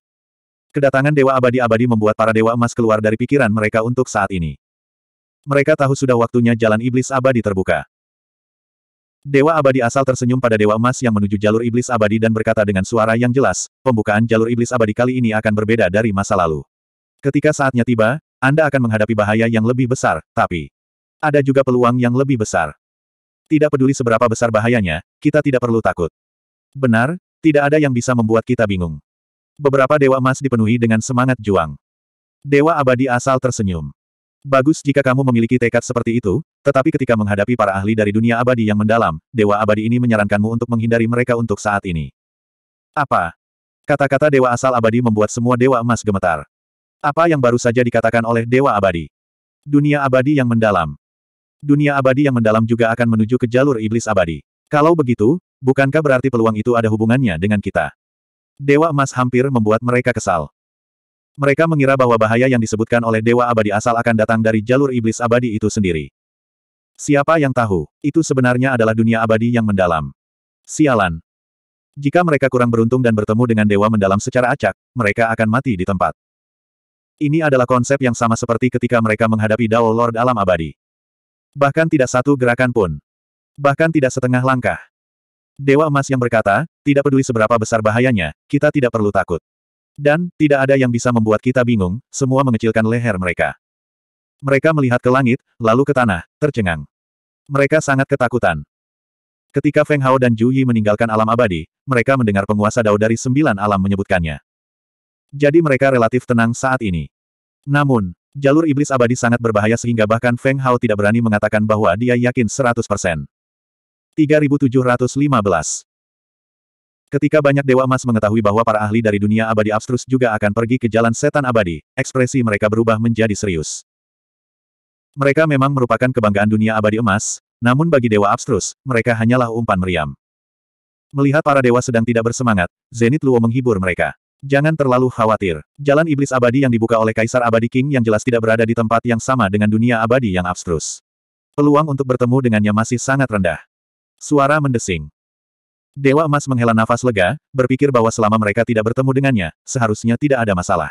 Kedatangan Dewa Abadi-Abadi membuat para Dewa Emas keluar dari pikiran mereka untuk saat ini. Mereka tahu sudah waktunya jalan iblis abadi terbuka. Dewa abadi asal tersenyum pada Dewa Emas yang menuju jalur iblis abadi dan berkata dengan suara yang jelas, pembukaan jalur iblis abadi kali ini akan berbeda dari masa lalu. Ketika saatnya tiba, Anda akan menghadapi bahaya yang lebih besar, tapi ada juga peluang yang lebih besar. Tidak peduli seberapa besar bahayanya, kita tidak perlu takut. Benar, tidak ada yang bisa membuat kita bingung. Beberapa dewa emas dipenuhi dengan semangat juang. Dewa abadi asal tersenyum. Bagus jika kamu memiliki tekad seperti itu, tetapi ketika menghadapi para ahli dari dunia abadi yang mendalam, Dewa Abadi ini menyarankanmu untuk menghindari mereka untuk saat ini. Apa? Kata-kata Dewa Asal Abadi membuat semua Dewa Emas gemetar. Apa yang baru saja dikatakan oleh Dewa Abadi? Dunia abadi yang mendalam dunia abadi yang mendalam juga akan menuju ke jalur iblis abadi. Kalau begitu, bukankah berarti peluang itu ada hubungannya dengan kita? Dewa emas hampir membuat mereka kesal. Mereka mengira bahwa bahaya yang disebutkan oleh Dewa Abadi asal akan datang dari jalur iblis abadi itu sendiri. Siapa yang tahu, itu sebenarnya adalah dunia abadi yang mendalam. Sialan. Jika mereka kurang beruntung dan bertemu dengan Dewa Mendalam secara acak, mereka akan mati di tempat. Ini adalah konsep yang sama seperti ketika mereka menghadapi Dao Lord Alam Abadi. Bahkan tidak satu gerakan pun. Bahkan tidak setengah langkah. Dewa emas yang berkata, tidak peduli seberapa besar bahayanya, kita tidak perlu takut. Dan, tidak ada yang bisa membuat kita bingung, semua mengecilkan leher mereka. Mereka melihat ke langit, lalu ke tanah, tercengang. Mereka sangat ketakutan. Ketika Feng Hao dan Zhu Yi meninggalkan alam abadi, mereka mendengar penguasa Dao dari sembilan alam menyebutkannya. Jadi mereka relatif tenang saat ini. Namun, Jalur iblis abadi sangat berbahaya sehingga bahkan Feng Hao tidak berani mengatakan bahwa dia yakin 100%. 3715 Ketika banyak Dewa Emas mengetahui bahwa para ahli dari dunia abadi abstrus juga akan pergi ke jalan setan abadi, ekspresi mereka berubah menjadi serius. Mereka memang merupakan kebanggaan dunia abadi emas, namun bagi Dewa Abstrus, mereka hanyalah umpan meriam. Melihat para dewa sedang tidak bersemangat, Zenith Luo menghibur mereka. Jangan terlalu khawatir. Jalan iblis abadi yang dibuka oleh Kaisar Abadi King yang jelas tidak berada di tempat yang sama dengan dunia abadi yang abstrus. Peluang untuk bertemu dengannya masih sangat rendah. Suara mendesing. Dewa Emas menghela nafas lega, berpikir bahwa selama mereka tidak bertemu dengannya, seharusnya tidak ada masalah.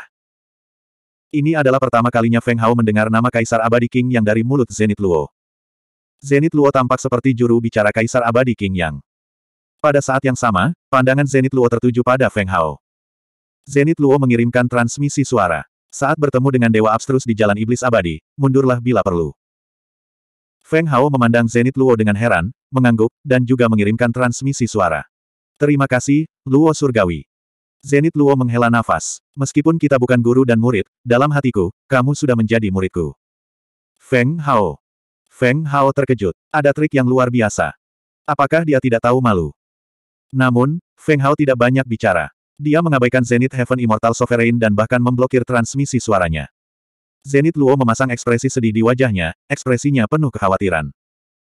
Ini adalah pertama kalinya Feng Hao mendengar nama Kaisar Abadi King yang dari mulut Zenith Luo. Zenith Luo tampak seperti juru bicara Kaisar Abadi King Yang. Pada saat yang sama, pandangan Zenith Luo tertuju pada Feng Hao. Zenit Luo mengirimkan transmisi suara. Saat bertemu dengan Dewa Abstrus di Jalan Iblis Abadi, mundurlah bila perlu. Feng Hao memandang Zenit Luo dengan heran, mengangguk, dan juga mengirimkan transmisi suara. Terima kasih, Luo Surgawi. Zenit Luo menghela nafas. Meskipun kita bukan guru dan murid, dalam hatiku, kamu sudah menjadi muridku. Feng Hao. Feng Hao terkejut. Ada trik yang luar biasa. Apakah dia tidak tahu malu? Namun, Feng Hao tidak banyak bicara. Dia mengabaikan Zenith Heaven Immortal Sovereign dan bahkan memblokir transmisi suaranya. Zenith Luo memasang ekspresi sedih di wajahnya, ekspresinya penuh kekhawatiran.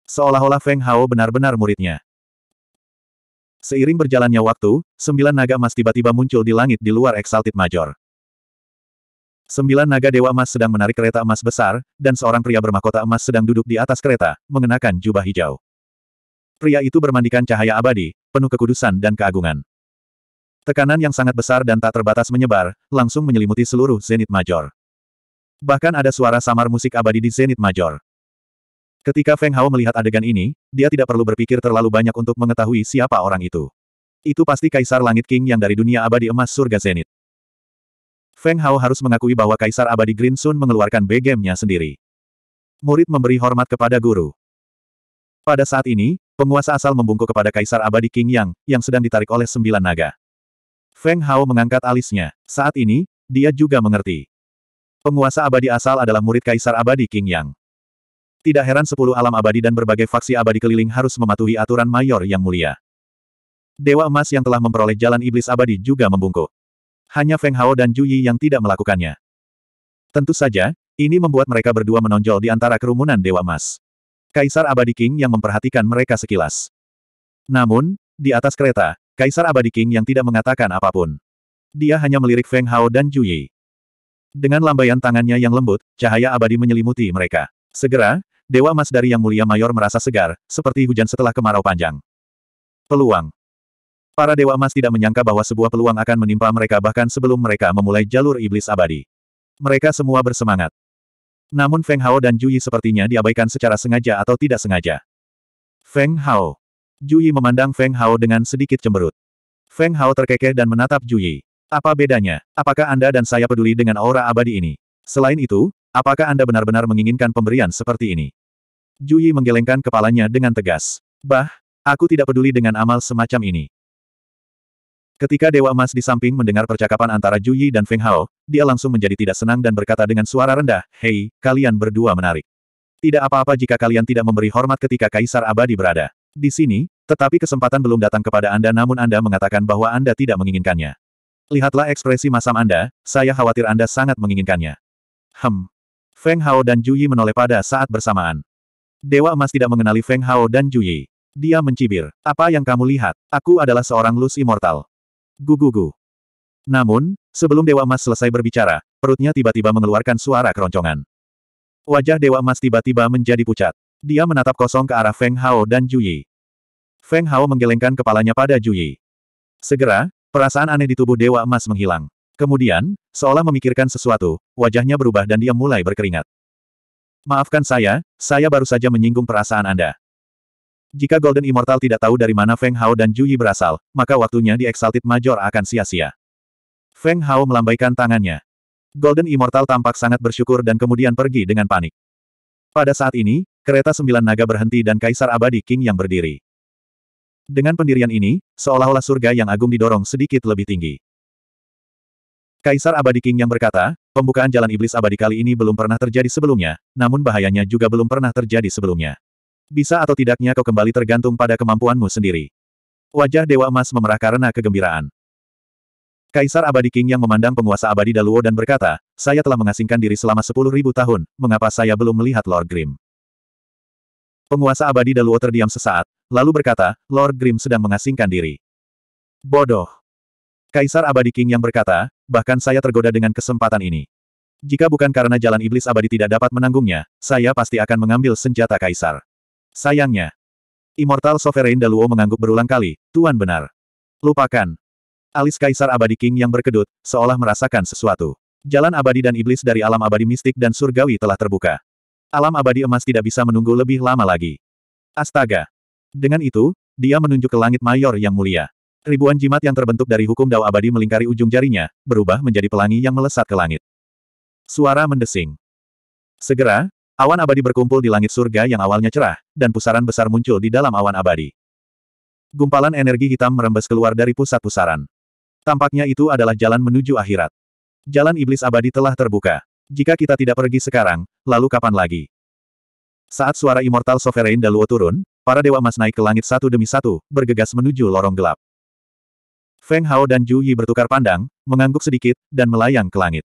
Seolah-olah Feng Hao benar-benar muridnya. Seiring berjalannya waktu, sembilan naga emas tiba-tiba muncul di langit di luar Exalted Major. Sembilan naga dewa emas sedang menarik kereta emas besar, dan seorang pria bermahkota emas sedang duduk di atas kereta, mengenakan jubah hijau. Pria itu bermandikan cahaya abadi, penuh kekudusan dan keagungan. Tekanan yang sangat besar dan tak terbatas menyebar, langsung menyelimuti seluruh Zenit Major. Bahkan ada suara samar musik abadi di Zenit Major. Ketika Feng Hao melihat adegan ini, dia tidak perlu berpikir terlalu banyak untuk mengetahui siapa orang itu. Itu pasti Kaisar Langit King yang dari dunia abadi emas surga Zenit. Feng Hao harus mengakui bahwa Kaisar abadi Green Sun mengeluarkan begemnya sendiri. Murid memberi hormat kepada guru. Pada saat ini, penguasa asal membungkuk kepada Kaisar Abadi King Yang, yang sedang ditarik oleh sembilan naga. Feng Hao mengangkat alisnya. Saat ini, dia juga mengerti. Penguasa abadi asal adalah murid Kaisar Abadi King Yang. Tidak heran sepuluh alam abadi dan berbagai faksi abadi keliling harus mematuhi aturan mayor yang mulia. Dewa emas yang telah memperoleh jalan iblis abadi juga membungkuk. Hanya Feng Hao dan Ju Yi yang tidak melakukannya. Tentu saja, ini membuat mereka berdua menonjol di antara kerumunan Dewa Emas. Kaisar Abadi King yang memperhatikan mereka sekilas. Namun, di atas kereta, Kaisar Abadi King yang tidak mengatakan apapun. Dia hanya melirik Feng Hao dan Ju Yi. Dengan lambaian tangannya yang lembut, cahaya abadi menyelimuti mereka. Segera, Dewa emas dari Yang Mulia Mayor merasa segar, seperti hujan setelah kemarau panjang. Peluang Para Dewa emas tidak menyangka bahwa sebuah peluang akan menimpa mereka bahkan sebelum mereka memulai jalur iblis abadi. Mereka semua bersemangat. Namun Feng Hao dan Ju Yi sepertinya diabaikan secara sengaja atau tidak sengaja. Feng Hao Juyi memandang Feng Hao dengan sedikit cemberut. Feng Hao terkekeh dan menatap Juyi. Apa bedanya? Apakah Anda dan saya peduli dengan aura abadi ini? Selain itu, apakah Anda benar-benar menginginkan pemberian seperti ini? Juyi menggelengkan kepalanya dengan tegas. Bah, aku tidak peduli dengan amal semacam ini. Ketika Dewa Emas di samping mendengar percakapan antara Juyi dan Feng Hao, dia langsung menjadi tidak senang dan berkata dengan suara rendah, Hei, kalian berdua menarik. Tidak apa-apa jika kalian tidak memberi hormat ketika Kaisar Abadi berada. Di sini, tetapi kesempatan belum datang kepada Anda namun Anda mengatakan bahwa Anda tidak menginginkannya. Lihatlah ekspresi masam Anda, saya khawatir Anda sangat menginginkannya. Hem. Feng Hao dan Juyi menoleh pada saat bersamaan. Dewa Emas tidak mengenali Feng Hao dan Juyi. Dia mencibir. Apa yang kamu lihat? Aku adalah seorang lus Immortal. Gugugu. Namun, sebelum Dewa Emas selesai berbicara, perutnya tiba-tiba mengeluarkan suara keroncongan. Wajah Dewa Emas tiba-tiba menjadi pucat. Dia menatap kosong ke arah Feng Hao dan Juyi. Feng Hao menggelengkan kepalanya pada Juyi. Segera, perasaan aneh di tubuh Dewa Emas menghilang. Kemudian, seolah memikirkan sesuatu, wajahnya berubah dan dia mulai berkeringat. Maafkan saya, saya baru saja menyinggung perasaan Anda. Jika Golden Immortal tidak tahu dari mana Feng Hao dan Juyi berasal, maka waktunya di Exalted Major akan sia-sia. Feng Hao melambaikan tangannya. Golden Immortal tampak sangat bersyukur dan kemudian pergi dengan panik. Pada saat ini, kereta sembilan naga berhenti dan Kaisar Abadi King yang berdiri. Dengan pendirian ini, seolah-olah surga yang agung didorong sedikit lebih tinggi. Kaisar Abadi King yang berkata, pembukaan jalan iblis abadi kali ini belum pernah terjadi sebelumnya, namun bahayanya juga belum pernah terjadi sebelumnya. Bisa atau tidaknya kau kembali tergantung pada kemampuanmu sendiri. Wajah Dewa Emas memerah karena kegembiraan. Kaisar Abadi King yang memandang penguasa abadi Daluo dan berkata, saya telah mengasingkan diri selama sepuluh ribu tahun, mengapa saya belum melihat Lord Grimm? Penguasa abadi Daluo terdiam sesaat, lalu berkata, Lord Grim sedang mengasingkan diri. Bodoh. Kaisar abadi King yang berkata, bahkan saya tergoda dengan kesempatan ini. Jika bukan karena jalan iblis abadi tidak dapat menanggungnya, saya pasti akan mengambil senjata kaisar. Sayangnya. Immortal Sovereign Daluo mengangguk berulang kali, Tuan benar. Lupakan. Alis kaisar abadi King yang berkedut, seolah merasakan sesuatu. Jalan abadi dan iblis dari alam abadi mistik dan surgawi telah terbuka. Alam abadi emas tidak bisa menunggu lebih lama lagi. Astaga! Dengan itu, dia menunjuk ke langit mayor yang mulia. Ribuan jimat yang terbentuk dari hukum dao abadi melingkari ujung jarinya, berubah menjadi pelangi yang melesat ke langit. Suara mendesing. Segera, awan abadi berkumpul di langit surga yang awalnya cerah, dan pusaran besar muncul di dalam awan abadi. Gumpalan energi hitam merembes keluar dari pusat pusaran. Tampaknya itu adalah jalan menuju akhirat. Jalan iblis abadi telah terbuka. Jika kita tidak pergi sekarang, lalu kapan lagi? Saat suara Immortal Sovereign Daluo turun, para Dewa Emas naik ke langit satu demi satu, bergegas menuju lorong gelap. Feng Hao dan Zhu Yi bertukar pandang, mengangguk sedikit, dan melayang ke langit.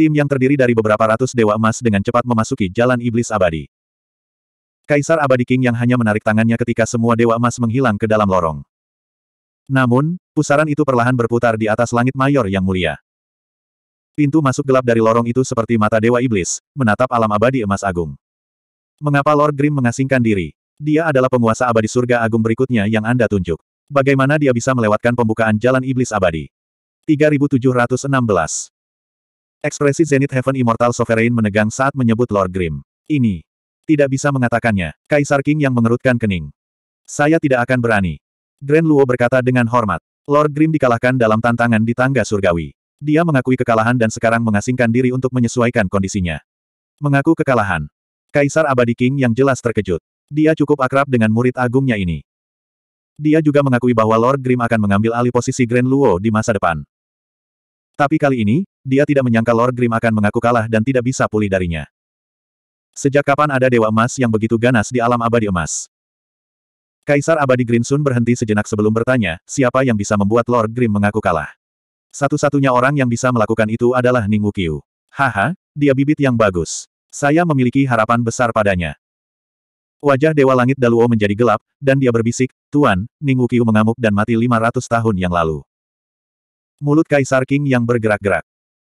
Tim yang terdiri dari beberapa ratus Dewa Emas dengan cepat memasuki jalan Iblis Abadi. Kaisar Abadi King yang hanya menarik tangannya ketika semua Dewa Emas menghilang ke dalam lorong. Namun, pusaran itu perlahan berputar di atas langit mayor yang mulia. Pintu masuk gelap dari lorong itu seperti mata Dewa Iblis, menatap alam abadi emas agung. Mengapa Lord Grim mengasingkan diri? Dia adalah penguasa abadi surga agung berikutnya yang Anda tunjuk. Bagaimana dia bisa melewatkan pembukaan jalan iblis abadi? 3716 Ekspresi Zenith Heaven Immortal Sovereign menegang saat menyebut Lord Grim. Ini. Tidak bisa mengatakannya, Kaisar King yang mengerutkan kening. Saya tidak akan berani. Grand Luo berkata dengan hormat. Lord Grim dikalahkan dalam tantangan di tangga surgawi. Dia mengakui kekalahan dan sekarang mengasingkan diri untuk menyesuaikan kondisinya. Mengaku kekalahan. Kaisar Abadi King yang jelas terkejut. Dia cukup akrab dengan murid agungnya ini. Dia juga mengakui bahwa Lord Grim akan mengambil alih posisi Grand Luo di masa depan. Tapi kali ini, dia tidak menyangka Lord Grim akan mengaku kalah dan tidak bisa pulih darinya. Sejak kapan ada Dewa Emas yang begitu ganas di alam abadi emas? Kaisar abadi Grinsun berhenti sejenak sebelum bertanya, siapa yang bisa membuat Lord Grim mengaku kalah? Satu-satunya orang yang bisa melakukan itu adalah Ning Wukiu. Haha, dia bibit yang bagus. Saya memiliki harapan besar padanya. Wajah Dewa Langit Daluo menjadi gelap, dan dia berbisik, Tuan, Ning Wukiu mengamuk dan mati 500 tahun yang lalu. Mulut Kaisar King yang bergerak-gerak.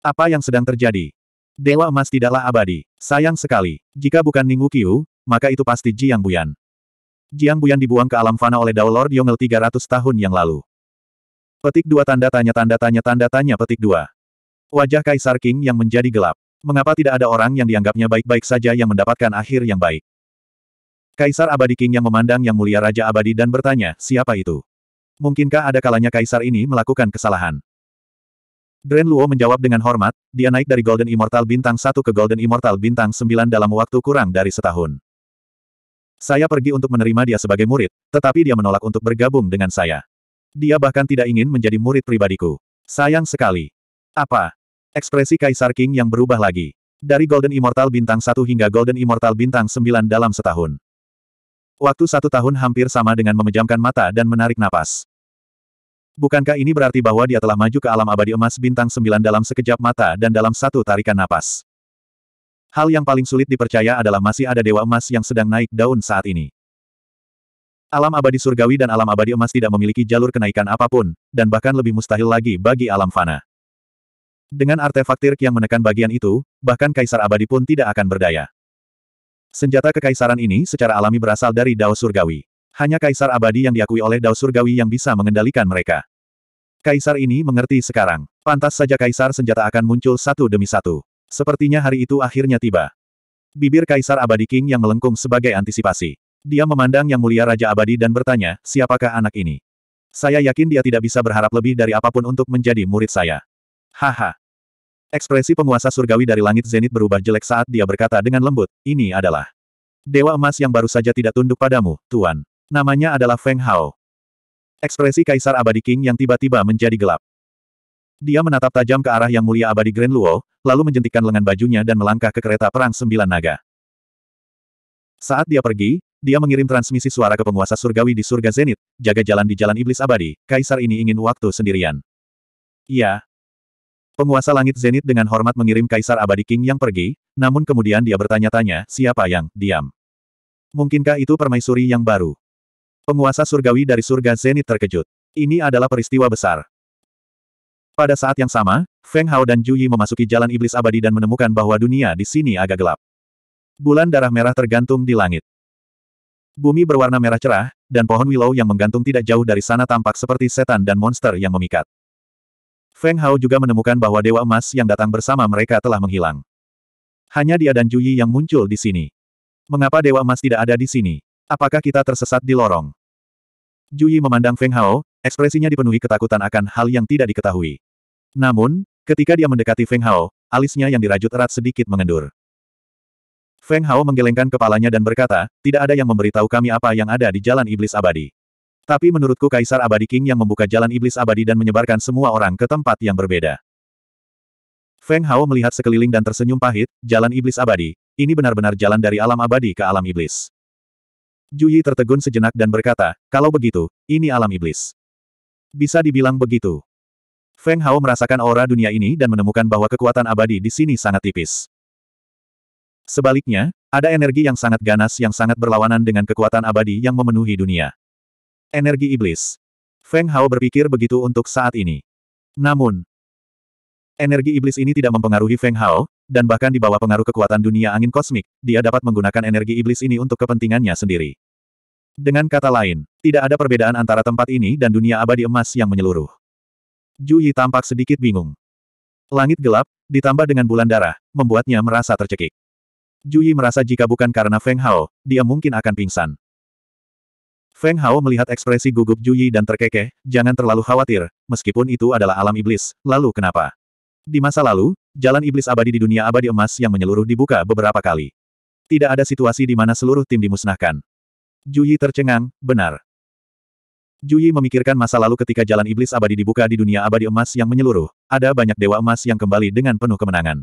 Apa yang sedang terjadi? Dewa emas tidaklah abadi. Sayang sekali. Jika bukan Ning Wukiu, maka itu pasti Jiang Buyan. Jiang Buyan dibuang ke alam fana oleh Dao Lord Yongle 300 tahun yang lalu. Petik dua tanda tanya tanda tanya tanda tanya petik dua. Wajah Kaisar King yang menjadi gelap. Mengapa tidak ada orang yang dianggapnya baik-baik saja yang mendapatkan akhir yang baik? Kaisar Abadi King yang memandang yang mulia Raja Abadi dan bertanya, siapa itu? Mungkinkah ada kalanya Kaisar ini melakukan kesalahan? Grand Luo menjawab dengan hormat, dia naik dari Golden Immortal Bintang 1 ke Golden Immortal Bintang 9 dalam waktu kurang dari setahun. Saya pergi untuk menerima dia sebagai murid, tetapi dia menolak untuk bergabung dengan saya. Dia bahkan tidak ingin menjadi murid pribadiku. Sayang sekali. Apa? Ekspresi Kaisar King yang berubah lagi. Dari Golden Immortal bintang 1 hingga Golden Immortal bintang 9 dalam setahun. Waktu satu tahun hampir sama dengan memejamkan mata dan menarik napas. Bukankah ini berarti bahwa dia telah maju ke alam abadi emas bintang 9 dalam sekejap mata dan dalam satu tarikan napas? Hal yang paling sulit dipercaya adalah masih ada dewa emas yang sedang naik daun saat ini. Alam abadi surgawi dan alam abadi emas tidak memiliki jalur kenaikan apapun, dan bahkan lebih mustahil lagi bagi alam fana. Dengan artefak Tirk yang menekan bagian itu, bahkan Kaisar Abadi pun tidak akan berdaya. Senjata kekaisaran ini secara alami berasal dari Dao Surgawi. Hanya Kaisar Abadi yang diakui oleh Dao Surgawi yang bisa mengendalikan mereka. Kaisar ini mengerti sekarang. Pantas saja Kaisar senjata akan muncul satu demi satu. Sepertinya hari itu akhirnya tiba. Bibir Kaisar Abadi King yang melengkung sebagai antisipasi. Dia memandang Yang Mulia Raja Abadi dan bertanya, siapakah anak ini? Saya yakin dia tidak bisa berharap lebih dari apapun untuk menjadi murid saya. Haha. Ekspresi penguasa surgawi dari langit zenit berubah jelek saat dia berkata dengan lembut, ini adalah Dewa emas yang baru saja tidak tunduk padamu, Tuan. Namanya adalah Feng Hao. Ekspresi Kaisar Abadi King yang tiba-tiba menjadi gelap. Dia menatap tajam ke arah Yang Mulia Abadi Grand Luo, lalu menjentikan lengan bajunya dan melangkah ke kereta perang sembilan naga. Saat dia pergi, dia mengirim transmisi suara ke penguasa surgawi di surga Zenit, jaga jalan di jalan iblis abadi, kaisar ini ingin waktu sendirian. Iya. Penguasa langit Zenit dengan hormat mengirim kaisar abadi King yang pergi, namun kemudian dia bertanya-tanya, siapa yang diam? Mungkinkah itu permaisuri yang baru? Penguasa surgawi dari surga Zenit terkejut. Ini adalah peristiwa besar. Pada saat yang sama, Feng Hao dan Ju Yi memasuki jalan iblis abadi dan menemukan bahwa dunia di sini agak gelap. Bulan darah merah tergantung di langit. Bumi berwarna merah cerah, dan pohon willow yang menggantung tidak jauh dari sana tampak seperti setan dan monster yang memikat. Feng Hao juga menemukan bahwa Dewa Emas yang datang bersama mereka telah menghilang. Hanya dia dan Juyi yang muncul di sini. Mengapa Dewa Emas tidak ada di sini? Apakah kita tersesat di lorong? Juyi memandang Feng Hao, ekspresinya dipenuhi ketakutan akan hal yang tidak diketahui. Namun, ketika dia mendekati Feng Hao, alisnya yang dirajut erat sedikit mengendur. Feng Hao menggelengkan kepalanya dan berkata, tidak ada yang memberitahu kami apa yang ada di jalan iblis abadi. Tapi menurutku Kaisar Abadi King yang membuka jalan iblis abadi dan menyebarkan semua orang ke tempat yang berbeda. Feng Hao melihat sekeliling dan tersenyum pahit, jalan iblis abadi, ini benar-benar jalan dari alam abadi ke alam iblis. Juyi tertegun sejenak dan berkata, kalau begitu, ini alam iblis. Bisa dibilang begitu. Feng Hao merasakan aura dunia ini dan menemukan bahwa kekuatan abadi di sini sangat tipis. Sebaliknya, ada energi yang sangat ganas yang sangat berlawanan dengan kekuatan abadi yang memenuhi dunia. Energi iblis. Feng Hao berpikir begitu untuk saat ini. Namun, energi iblis ini tidak mempengaruhi Feng Hao, dan bahkan di bawah pengaruh kekuatan dunia angin kosmik, dia dapat menggunakan energi iblis ini untuk kepentingannya sendiri. Dengan kata lain, tidak ada perbedaan antara tempat ini dan dunia abadi emas yang menyeluruh. Ju Yi tampak sedikit bingung. Langit gelap, ditambah dengan bulan darah, membuatnya merasa tercekik. Juyi merasa jika bukan karena Feng Hao, dia mungkin akan pingsan. Feng Hao melihat ekspresi gugup Juyi dan terkekeh, jangan terlalu khawatir, meskipun itu adalah alam iblis, lalu kenapa? Di masa lalu, jalan iblis abadi di dunia abadi emas yang menyeluruh dibuka beberapa kali. Tidak ada situasi di mana seluruh tim dimusnahkan. Juyi tercengang, benar. Juyi memikirkan masa lalu ketika jalan iblis abadi dibuka di dunia abadi emas yang menyeluruh, ada banyak dewa emas yang kembali dengan penuh kemenangan.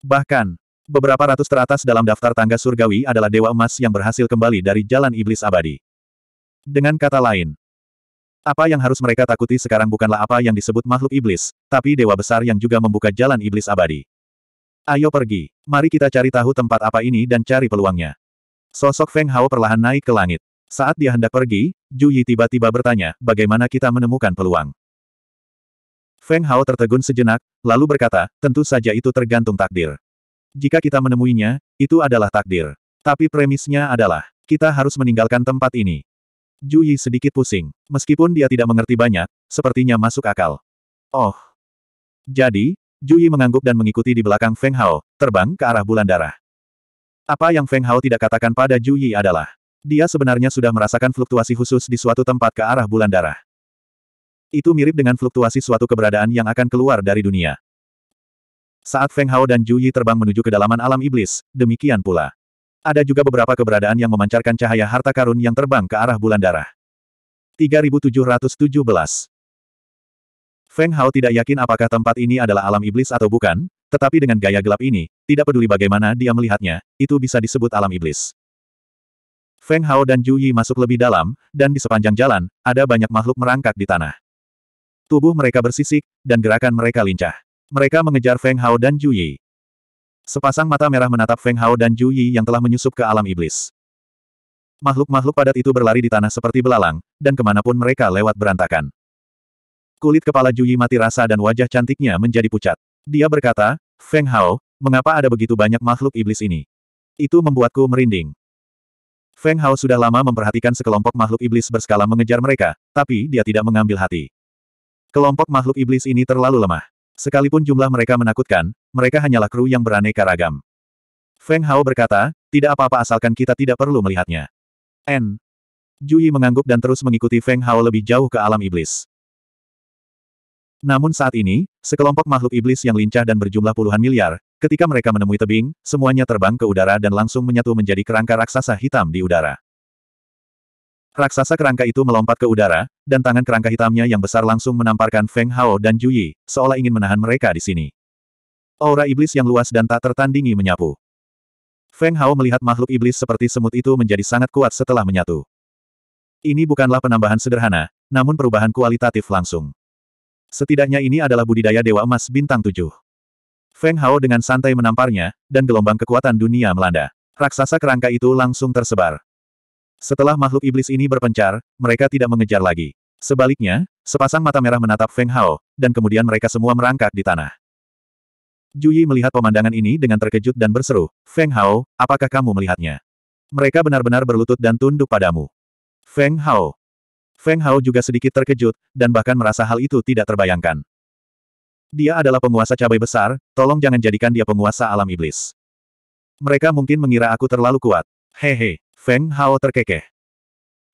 Bahkan, Beberapa ratus teratas dalam daftar tangga surgawi adalah dewa emas yang berhasil kembali dari jalan iblis abadi. Dengan kata lain, apa yang harus mereka takuti sekarang bukanlah apa yang disebut makhluk iblis, tapi dewa besar yang juga membuka jalan iblis abadi. Ayo pergi, mari kita cari tahu tempat apa ini dan cari peluangnya. Sosok Feng Hao perlahan naik ke langit. Saat dia hendak pergi, Ju Yi tiba-tiba bertanya, bagaimana kita menemukan peluang? Feng Hao tertegun sejenak, lalu berkata, tentu saja itu tergantung takdir. Jika kita menemuinya, itu adalah takdir. Tapi premisnya adalah, kita harus meninggalkan tempat ini. Ju Yi sedikit pusing. Meskipun dia tidak mengerti banyak, sepertinya masuk akal. Oh. Jadi, Ju Yi mengangguk dan mengikuti di belakang Feng Hao, terbang ke arah bulan darah. Apa yang Feng Hao tidak katakan pada Ju Yi adalah, dia sebenarnya sudah merasakan fluktuasi khusus di suatu tempat ke arah bulan darah. Itu mirip dengan fluktuasi suatu keberadaan yang akan keluar dari dunia. Saat Feng Hao dan Zhu Yi terbang menuju kedalaman alam iblis, demikian pula. Ada juga beberapa keberadaan yang memancarkan cahaya harta karun yang terbang ke arah bulan darah. 3717 Feng Hao tidak yakin apakah tempat ini adalah alam iblis atau bukan, tetapi dengan gaya gelap ini, tidak peduli bagaimana dia melihatnya, itu bisa disebut alam iblis. Feng Hao dan Zhu Yi masuk lebih dalam, dan di sepanjang jalan, ada banyak makhluk merangkak di tanah. Tubuh mereka bersisik, dan gerakan mereka lincah. Mereka mengejar Feng Hao dan Ju Yi. Sepasang mata merah menatap Feng Hao dan Ju Yi yang telah menyusup ke alam iblis. Makhluk-makhluk padat itu berlari di tanah seperti belalang, dan kemanapun mereka lewat berantakan. Kulit kepala Ju Yi mati rasa dan wajah cantiknya menjadi pucat. Dia berkata, Feng Hao, mengapa ada begitu banyak makhluk iblis ini? Itu membuatku merinding. Feng Hao sudah lama memperhatikan sekelompok makhluk iblis berskala mengejar mereka, tapi dia tidak mengambil hati. Kelompok makhluk iblis ini terlalu lemah. Sekalipun jumlah mereka menakutkan, mereka hanyalah kru yang beraneka ragam. Feng Hao berkata, tidak apa-apa asalkan kita tidak perlu melihatnya. N. Jui mengangguk dan terus mengikuti Feng Hao lebih jauh ke alam iblis. Namun saat ini, sekelompok makhluk iblis yang lincah dan berjumlah puluhan miliar, ketika mereka menemui tebing, semuanya terbang ke udara dan langsung menyatu menjadi kerangka raksasa hitam di udara. Raksasa kerangka itu melompat ke udara, dan tangan kerangka hitamnya yang besar langsung menamparkan Feng Hao dan Yi seolah ingin menahan mereka di sini. Aura iblis yang luas dan tak tertandingi menyapu. Feng Hao melihat makhluk iblis seperti semut itu menjadi sangat kuat setelah menyatu. Ini bukanlah penambahan sederhana, namun perubahan kualitatif langsung. Setidaknya ini adalah budidaya Dewa Emas Bintang tujuh. Feng Hao dengan santai menamparnya, dan gelombang kekuatan dunia melanda. Raksasa kerangka itu langsung tersebar. Setelah makhluk iblis ini berpencar, mereka tidak mengejar lagi. Sebaliknya, sepasang mata merah menatap Feng Hao, dan kemudian mereka semua merangkak di tanah. Juyi melihat pemandangan ini dengan terkejut dan berseru, Feng Hao, apakah kamu melihatnya? Mereka benar-benar berlutut dan tunduk padamu. Feng Hao. Feng Hao juga sedikit terkejut, dan bahkan merasa hal itu tidak terbayangkan. Dia adalah penguasa cabai besar, tolong jangan jadikan dia penguasa alam iblis. Mereka mungkin mengira aku terlalu kuat. Hehe. Feng Hao terkekeh.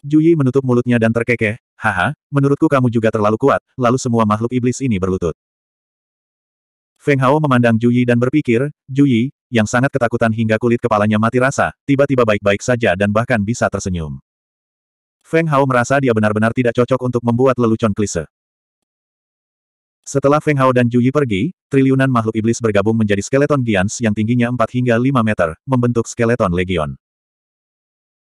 Juyi menutup mulutnya dan terkekeh, haha, menurutku kamu juga terlalu kuat, lalu semua makhluk iblis ini berlutut. Feng Hao memandang Juyi dan berpikir, Juyi, yang sangat ketakutan hingga kulit kepalanya mati rasa, tiba-tiba baik-baik saja dan bahkan bisa tersenyum. Feng Hao merasa dia benar-benar tidak cocok untuk membuat lelucon klise. Setelah Feng Hao dan Juyi pergi, triliunan makhluk iblis bergabung menjadi skeleton gians yang tingginya 4 hingga 5 meter, membentuk skeleton legion.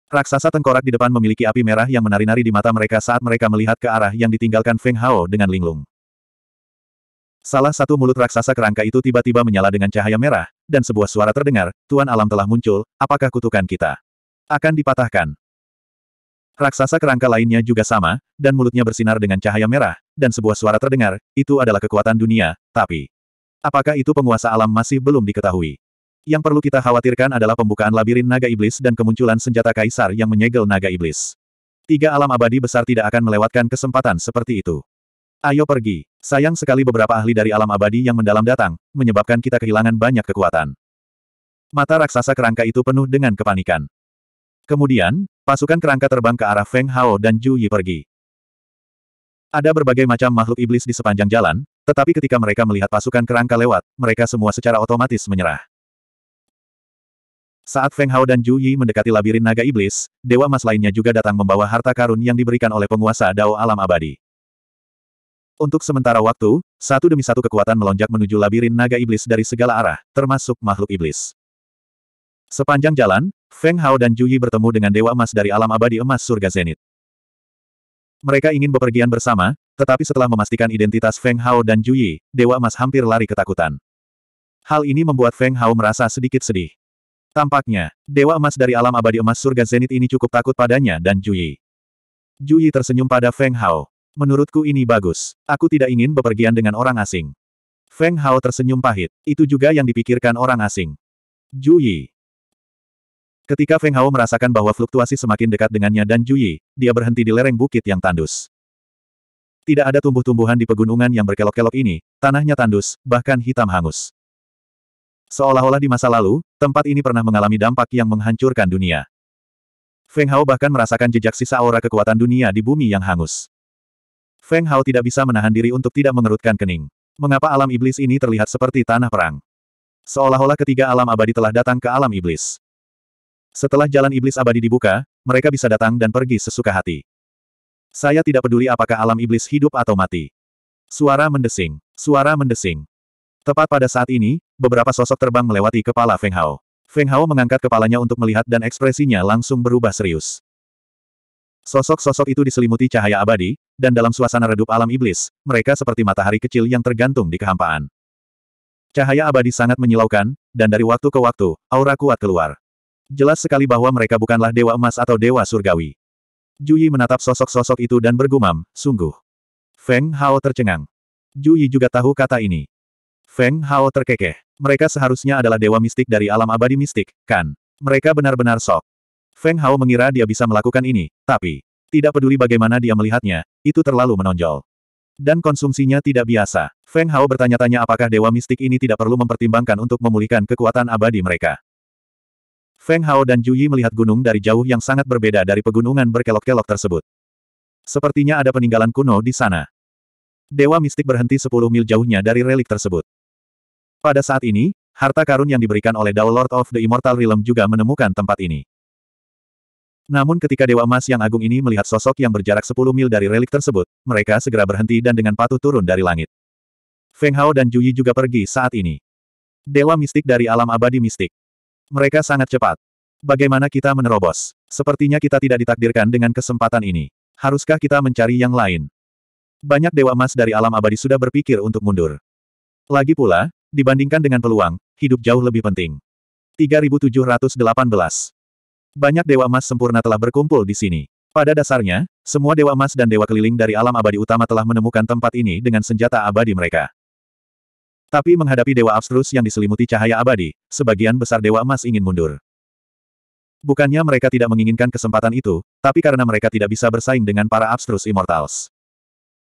Raksasa tengkorak di depan memiliki api merah yang menari-nari di mata mereka saat mereka melihat ke arah yang ditinggalkan Feng Hao dengan linglung. Salah satu mulut raksasa kerangka itu tiba-tiba menyala dengan cahaya merah, dan sebuah suara terdengar, Tuan Alam telah muncul, apakah kutukan kita? Akan dipatahkan. Raksasa kerangka lainnya juga sama, dan mulutnya bersinar dengan cahaya merah, dan sebuah suara terdengar, itu adalah kekuatan dunia, tapi... Apakah itu penguasa alam masih belum diketahui? Yang perlu kita khawatirkan adalah pembukaan labirin naga iblis dan kemunculan senjata kaisar yang menyegel naga iblis. Tiga alam abadi besar tidak akan melewatkan kesempatan seperti itu. Ayo pergi. Sayang sekali beberapa ahli dari alam abadi yang mendalam datang, menyebabkan kita kehilangan banyak kekuatan. Mata raksasa kerangka itu penuh dengan kepanikan. Kemudian, pasukan kerangka terbang ke arah Feng Hao dan Ju Yi pergi. Ada berbagai macam makhluk iblis di sepanjang jalan, tetapi ketika mereka melihat pasukan kerangka lewat, mereka semua secara otomatis menyerah. Saat Feng Hao dan Zhu Yi mendekati labirin naga iblis, dewa emas lainnya juga datang membawa harta karun yang diberikan oleh penguasa Dao Alam Abadi. Untuk sementara waktu, satu demi satu kekuatan melonjak menuju labirin naga iblis dari segala arah, termasuk makhluk iblis. Sepanjang jalan, Feng Hao dan Zhu Yi bertemu dengan dewa emas dari alam abadi emas surga Zenit. Mereka ingin bepergian bersama, tetapi setelah memastikan identitas Feng Hao dan Zhu Yi, dewa emas hampir lari ketakutan. Hal ini membuat Feng Hao merasa sedikit sedih. Tampaknya, Dewa Emas dari alam abadi emas surga Zenit ini cukup takut padanya dan Juyi. Juyi tersenyum pada Feng Hao. Menurutku ini bagus. Aku tidak ingin bepergian dengan orang asing. Feng Hao tersenyum pahit. Itu juga yang dipikirkan orang asing. Juyi. Ketika Feng Hao merasakan bahwa fluktuasi semakin dekat dengannya dan Juyi, dia berhenti di lereng bukit yang tandus. Tidak ada tumbuh-tumbuhan di pegunungan yang berkelok-kelok ini, tanahnya tandus, bahkan hitam hangus. Seolah-olah di masa lalu, tempat ini pernah mengalami dampak yang menghancurkan dunia. Feng Hao bahkan merasakan jejak sisa aura kekuatan dunia di bumi yang hangus. Feng Hao tidak bisa menahan diri untuk tidak mengerutkan kening. Mengapa alam iblis ini terlihat seperti tanah perang? Seolah-olah ketiga alam abadi telah datang ke alam iblis. Setelah jalan iblis abadi dibuka, mereka bisa datang dan pergi sesuka hati. Saya tidak peduli apakah alam iblis hidup atau mati. Suara mendesing. Suara mendesing. Tepat pada saat ini, beberapa sosok terbang melewati kepala Feng Hao. Feng Hao mengangkat kepalanya untuk melihat dan ekspresinya langsung berubah serius. Sosok-sosok itu diselimuti cahaya abadi, dan dalam suasana redup alam iblis, mereka seperti matahari kecil yang tergantung di kehampaan. Cahaya abadi sangat menyilaukan, dan dari waktu ke waktu, aura kuat keluar. Jelas sekali bahwa mereka bukanlah dewa emas atau dewa surgawi. Juyi menatap sosok-sosok itu dan bergumam, sungguh. Feng Hao tercengang. Juyi juga tahu kata ini. Feng Hao terkekeh. Mereka seharusnya adalah dewa mistik dari alam abadi mistik, kan? Mereka benar-benar sok. Feng Hao mengira dia bisa melakukan ini, tapi tidak peduli bagaimana dia melihatnya, itu terlalu menonjol. Dan konsumsinya tidak biasa. Feng Hao bertanya-tanya apakah dewa mistik ini tidak perlu mempertimbangkan untuk memulihkan kekuatan abadi mereka. Feng Hao dan Yi melihat gunung dari jauh yang sangat berbeda dari pegunungan berkelok-kelok tersebut. Sepertinya ada peninggalan kuno di sana. Dewa mistik berhenti 10 mil jauhnya dari relik tersebut. Pada saat ini, harta karun yang diberikan oleh Dao Lord of the Immortal Realm juga menemukan tempat ini. Namun ketika Dewa Emas yang agung ini melihat sosok yang berjarak 10 mil dari relik tersebut, mereka segera berhenti dan dengan patuh turun dari langit. Feng Hao dan Yi juga pergi saat ini. Dewa mistik dari alam abadi mistik. Mereka sangat cepat. Bagaimana kita menerobos? Sepertinya kita tidak ditakdirkan dengan kesempatan ini. Haruskah kita mencari yang lain? Banyak dewa emas dari alam abadi sudah berpikir untuk mundur. Lagi pula, Dibandingkan dengan peluang, hidup jauh lebih penting. 3718 Banyak dewa emas sempurna telah berkumpul di sini. Pada dasarnya, semua dewa emas dan dewa keliling dari alam abadi utama telah menemukan tempat ini dengan senjata abadi mereka. Tapi menghadapi dewa abstrus yang diselimuti cahaya abadi, sebagian besar dewa emas ingin mundur. Bukannya mereka tidak menginginkan kesempatan itu, tapi karena mereka tidak bisa bersaing dengan para abstrus immortals.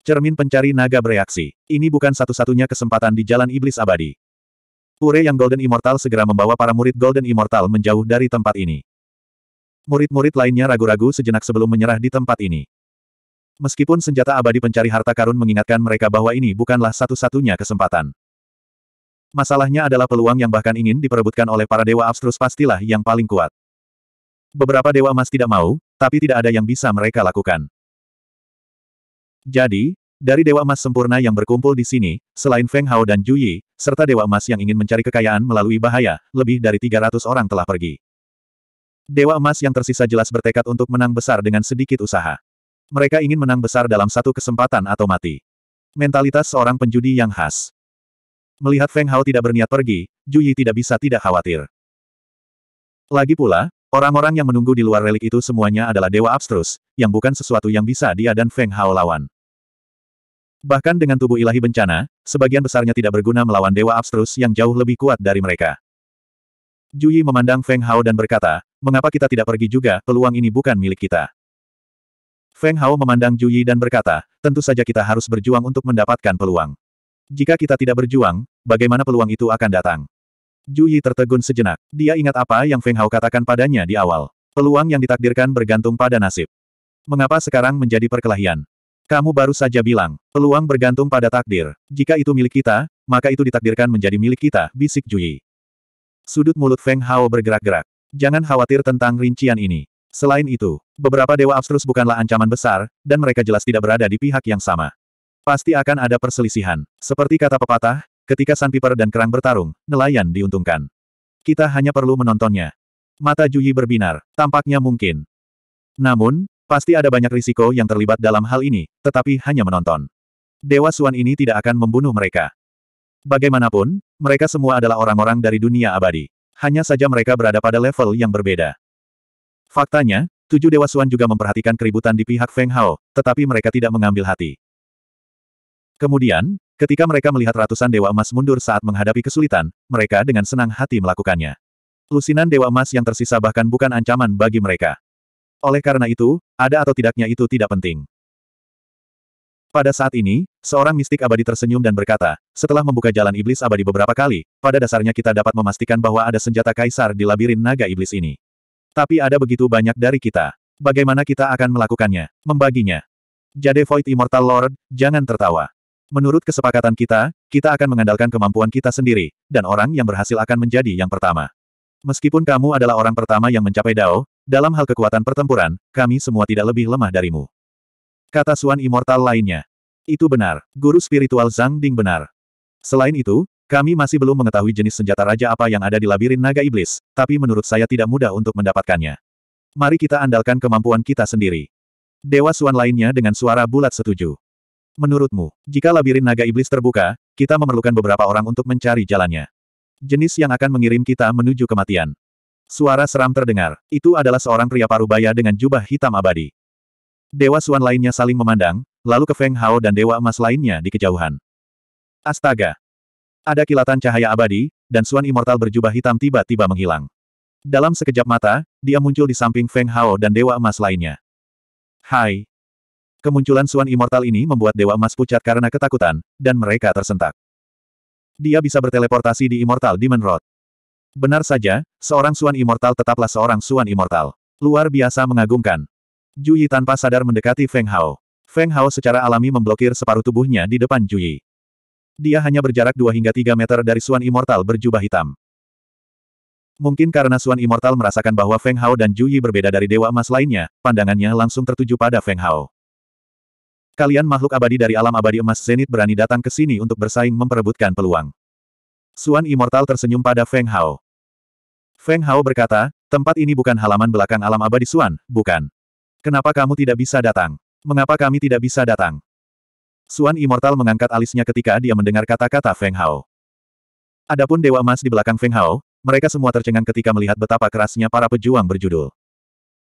Cermin pencari naga bereaksi. Ini bukan satu-satunya kesempatan di jalan iblis abadi. Pure yang Golden Immortal segera membawa para murid Golden Immortal menjauh dari tempat ini. Murid-murid lainnya ragu-ragu sejenak sebelum menyerah di tempat ini. Meskipun senjata abadi pencari harta karun mengingatkan mereka bahwa ini bukanlah satu-satunya kesempatan. Masalahnya adalah peluang yang bahkan ingin diperebutkan oleh para dewa abstrus pastilah yang paling kuat. Beberapa dewa emas tidak mau, tapi tidak ada yang bisa mereka lakukan. Jadi, dari Dewa Emas Sempurna yang berkumpul di sini, selain Feng Hao dan Ju Yi, serta Dewa Emas yang ingin mencari kekayaan melalui bahaya, lebih dari 300 orang telah pergi. Dewa Emas yang tersisa jelas bertekad untuk menang besar dengan sedikit usaha. Mereka ingin menang besar dalam satu kesempatan atau mati. Mentalitas seorang penjudi yang khas. Melihat Feng Hao tidak berniat pergi, Ju Yi tidak bisa tidak khawatir. Lagi pula, orang-orang yang menunggu di luar relik itu semuanya adalah dewa abstrus, yang bukan sesuatu yang bisa dia dan Feng Hao lawan. Bahkan dengan tubuh ilahi bencana, sebagian besarnya tidak berguna melawan dewa abstrus yang jauh lebih kuat dari mereka. Juyi memandang Feng Hao dan berkata, mengapa kita tidak pergi juga, peluang ini bukan milik kita. Feng Hao memandang Juyi dan berkata, tentu saja kita harus berjuang untuk mendapatkan peluang. Jika kita tidak berjuang, bagaimana peluang itu akan datang? Juyi tertegun sejenak. Dia ingat apa yang Feng Hao katakan padanya di awal. Peluang yang ditakdirkan bergantung pada nasib. Mengapa sekarang menjadi perkelahian? Kamu baru saja bilang, peluang bergantung pada takdir. Jika itu milik kita, maka itu ditakdirkan menjadi milik kita, bisik Jui. Sudut mulut Feng Hao bergerak-gerak. Jangan khawatir tentang rincian ini. Selain itu, beberapa dewa abstrus bukanlah ancaman besar, dan mereka jelas tidak berada di pihak yang sama. Pasti akan ada perselisihan. Seperti kata pepatah, ketika Sunpiper dan Kerang bertarung, nelayan diuntungkan. Kita hanya perlu menontonnya. Mata Juyi berbinar, tampaknya mungkin. Namun, Pasti ada banyak risiko yang terlibat dalam hal ini, tetapi hanya menonton. Dewa Suan ini tidak akan membunuh mereka. Bagaimanapun, mereka semua adalah orang-orang dari dunia abadi. Hanya saja mereka berada pada level yang berbeda. Faktanya, tujuh Dewa Suan juga memperhatikan keributan di pihak Feng Hao, tetapi mereka tidak mengambil hati. Kemudian, ketika mereka melihat ratusan Dewa Emas mundur saat menghadapi kesulitan, mereka dengan senang hati melakukannya. Lusinan Dewa Emas yang tersisa bahkan bukan ancaman bagi mereka. Oleh karena itu, ada atau tidaknya itu tidak penting. Pada saat ini, seorang mistik abadi tersenyum dan berkata, setelah membuka jalan iblis abadi beberapa kali, pada dasarnya kita dapat memastikan bahwa ada senjata kaisar di labirin naga iblis ini. Tapi ada begitu banyak dari kita. Bagaimana kita akan melakukannya, membaginya? Jade Void Immortal Lord, jangan tertawa. Menurut kesepakatan kita, kita akan mengandalkan kemampuan kita sendiri, dan orang yang berhasil akan menjadi yang pertama. Meskipun kamu adalah orang pertama yang mencapai Dao, dalam hal kekuatan pertempuran, kami semua tidak lebih lemah darimu. Kata Suan Immortal lainnya. Itu benar, guru spiritual Zhang Ding benar. Selain itu, kami masih belum mengetahui jenis senjata raja apa yang ada di labirin naga iblis, tapi menurut saya tidak mudah untuk mendapatkannya. Mari kita andalkan kemampuan kita sendiri. Dewa Suan lainnya dengan suara bulat setuju. Menurutmu, jika labirin naga iblis terbuka, kita memerlukan beberapa orang untuk mencari jalannya. Jenis yang akan mengirim kita menuju kematian. Suara seram terdengar. Itu adalah seorang pria parubaya dengan jubah hitam abadi. Dewa Suan lainnya saling memandang, lalu ke Feng Hao dan Dewa Emas lainnya di kejauhan. Astaga! Ada kilatan cahaya abadi, dan Suan Immortal berjubah hitam tiba-tiba menghilang. Dalam sekejap mata, dia muncul di samping Feng Hao dan Dewa Emas lainnya. Hai! Kemunculan Suan Immortal ini membuat Dewa Emas pucat karena ketakutan, dan mereka tersentak. Dia bisa berteleportasi di Immortal Demon Road. Benar saja, seorang Suan Immortal tetaplah seorang Suan Immortal. Luar biasa mengagumkan. Juyi tanpa sadar mendekati Feng Hao. Feng Hao secara alami memblokir separuh tubuhnya di depan Juyi. Dia hanya berjarak 2 hingga 3 meter dari Suan Immortal berjubah hitam. Mungkin karena Suan Immortal merasakan bahwa Feng Hao dan Juyi berbeda dari Dewa Emas lainnya, pandangannya langsung tertuju pada Feng Hao. Kalian makhluk abadi dari alam abadi emas Zenit berani datang ke sini untuk bersaing memperebutkan peluang. Suan Immortal tersenyum pada Feng Hao. Feng Hao berkata, tempat ini bukan halaman belakang alam abadi Suan, bukan. Kenapa kamu tidak bisa datang? Mengapa kami tidak bisa datang? Suan Immortal mengangkat alisnya ketika dia mendengar kata-kata Feng Hao. Adapun Dewa Emas di belakang Feng Hao, mereka semua tercengang ketika melihat betapa kerasnya para pejuang berjudul.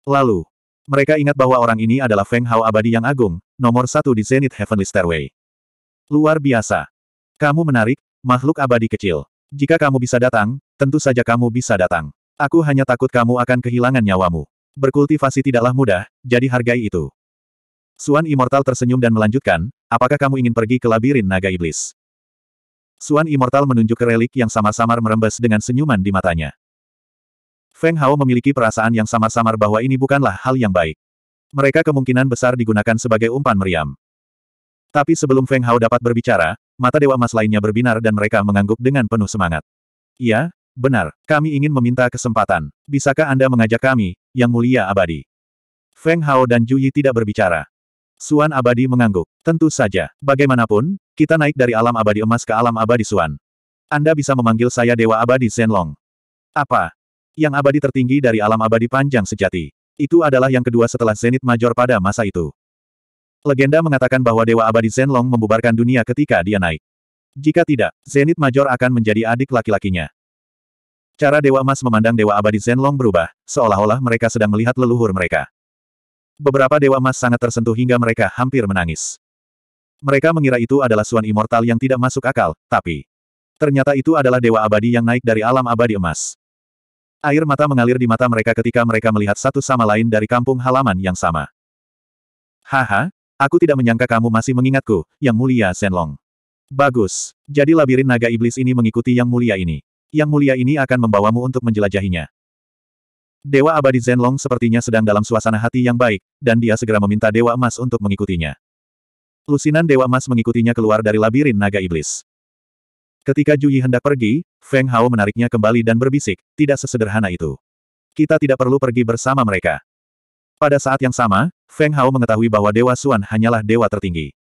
Lalu, mereka ingat bahwa orang ini adalah Feng Hao abadi yang agung, nomor satu di Zenith Heavenly Stairway. Luar biasa. Kamu menarik, makhluk abadi kecil. Jika kamu bisa datang, tentu saja kamu bisa datang. Aku hanya takut kamu akan kehilangan nyawamu. Berkultivasi tidaklah mudah, jadi hargai itu. Suan Immortal tersenyum dan melanjutkan, apakah kamu ingin pergi ke labirin naga iblis? Suan Immortal menunjuk ke relik yang samar samar merembes dengan senyuman di matanya. Feng Hao memiliki perasaan yang samar samar bahwa ini bukanlah hal yang baik. Mereka kemungkinan besar digunakan sebagai umpan meriam. Tapi sebelum Feng Hao dapat berbicara, mata Dewa emas lainnya berbinar dan mereka mengangguk dengan penuh semangat. Iya, benar, kami ingin meminta kesempatan. Bisakah Anda mengajak kami, Yang Mulia Abadi? Feng Hao dan Ju Yi tidak berbicara. Suan Abadi mengangguk. Tentu saja. Bagaimanapun, kita naik dari alam abadi emas ke alam abadi Suan. Anda bisa memanggil saya Dewa Abadi Zenlong. Apa? Yang abadi tertinggi dari alam abadi panjang sejati. Itu adalah yang kedua setelah Zenit Major pada masa itu. Legenda mengatakan bahwa Dewa Abadi Zenlong membubarkan dunia ketika dia naik. Jika tidak, Zenit Major akan menjadi adik laki-lakinya. Cara Dewa Emas memandang Dewa Abadi Zenlong berubah, seolah-olah mereka sedang melihat leluhur mereka. Beberapa Dewa Emas sangat tersentuh hingga mereka hampir menangis. Mereka mengira itu adalah Suan Immortal yang tidak masuk akal, tapi... Ternyata itu adalah Dewa Abadi yang naik dari alam abadi emas. Air mata mengalir di mata mereka ketika mereka melihat satu sama lain dari kampung halaman yang sama. Haha, Aku tidak menyangka kamu masih mengingatku, Yang Mulia Senlong. Bagus. Jadi labirin naga iblis ini mengikuti Yang Mulia ini. Yang Mulia ini akan membawamu untuk menjelajahinya. Dewa abadi Zenlong sepertinya sedang dalam suasana hati yang baik, dan dia segera meminta Dewa Emas untuk mengikutinya. Lusinan Dewa Emas mengikutinya keluar dari labirin naga iblis. Ketika Juyi hendak pergi, Feng Hao menariknya kembali dan berbisik, tidak sesederhana itu. Kita tidak perlu pergi bersama mereka. Pada saat yang sama, Feng Hao mengetahui bahwa Dewa Suan hanyalah dewa tertinggi.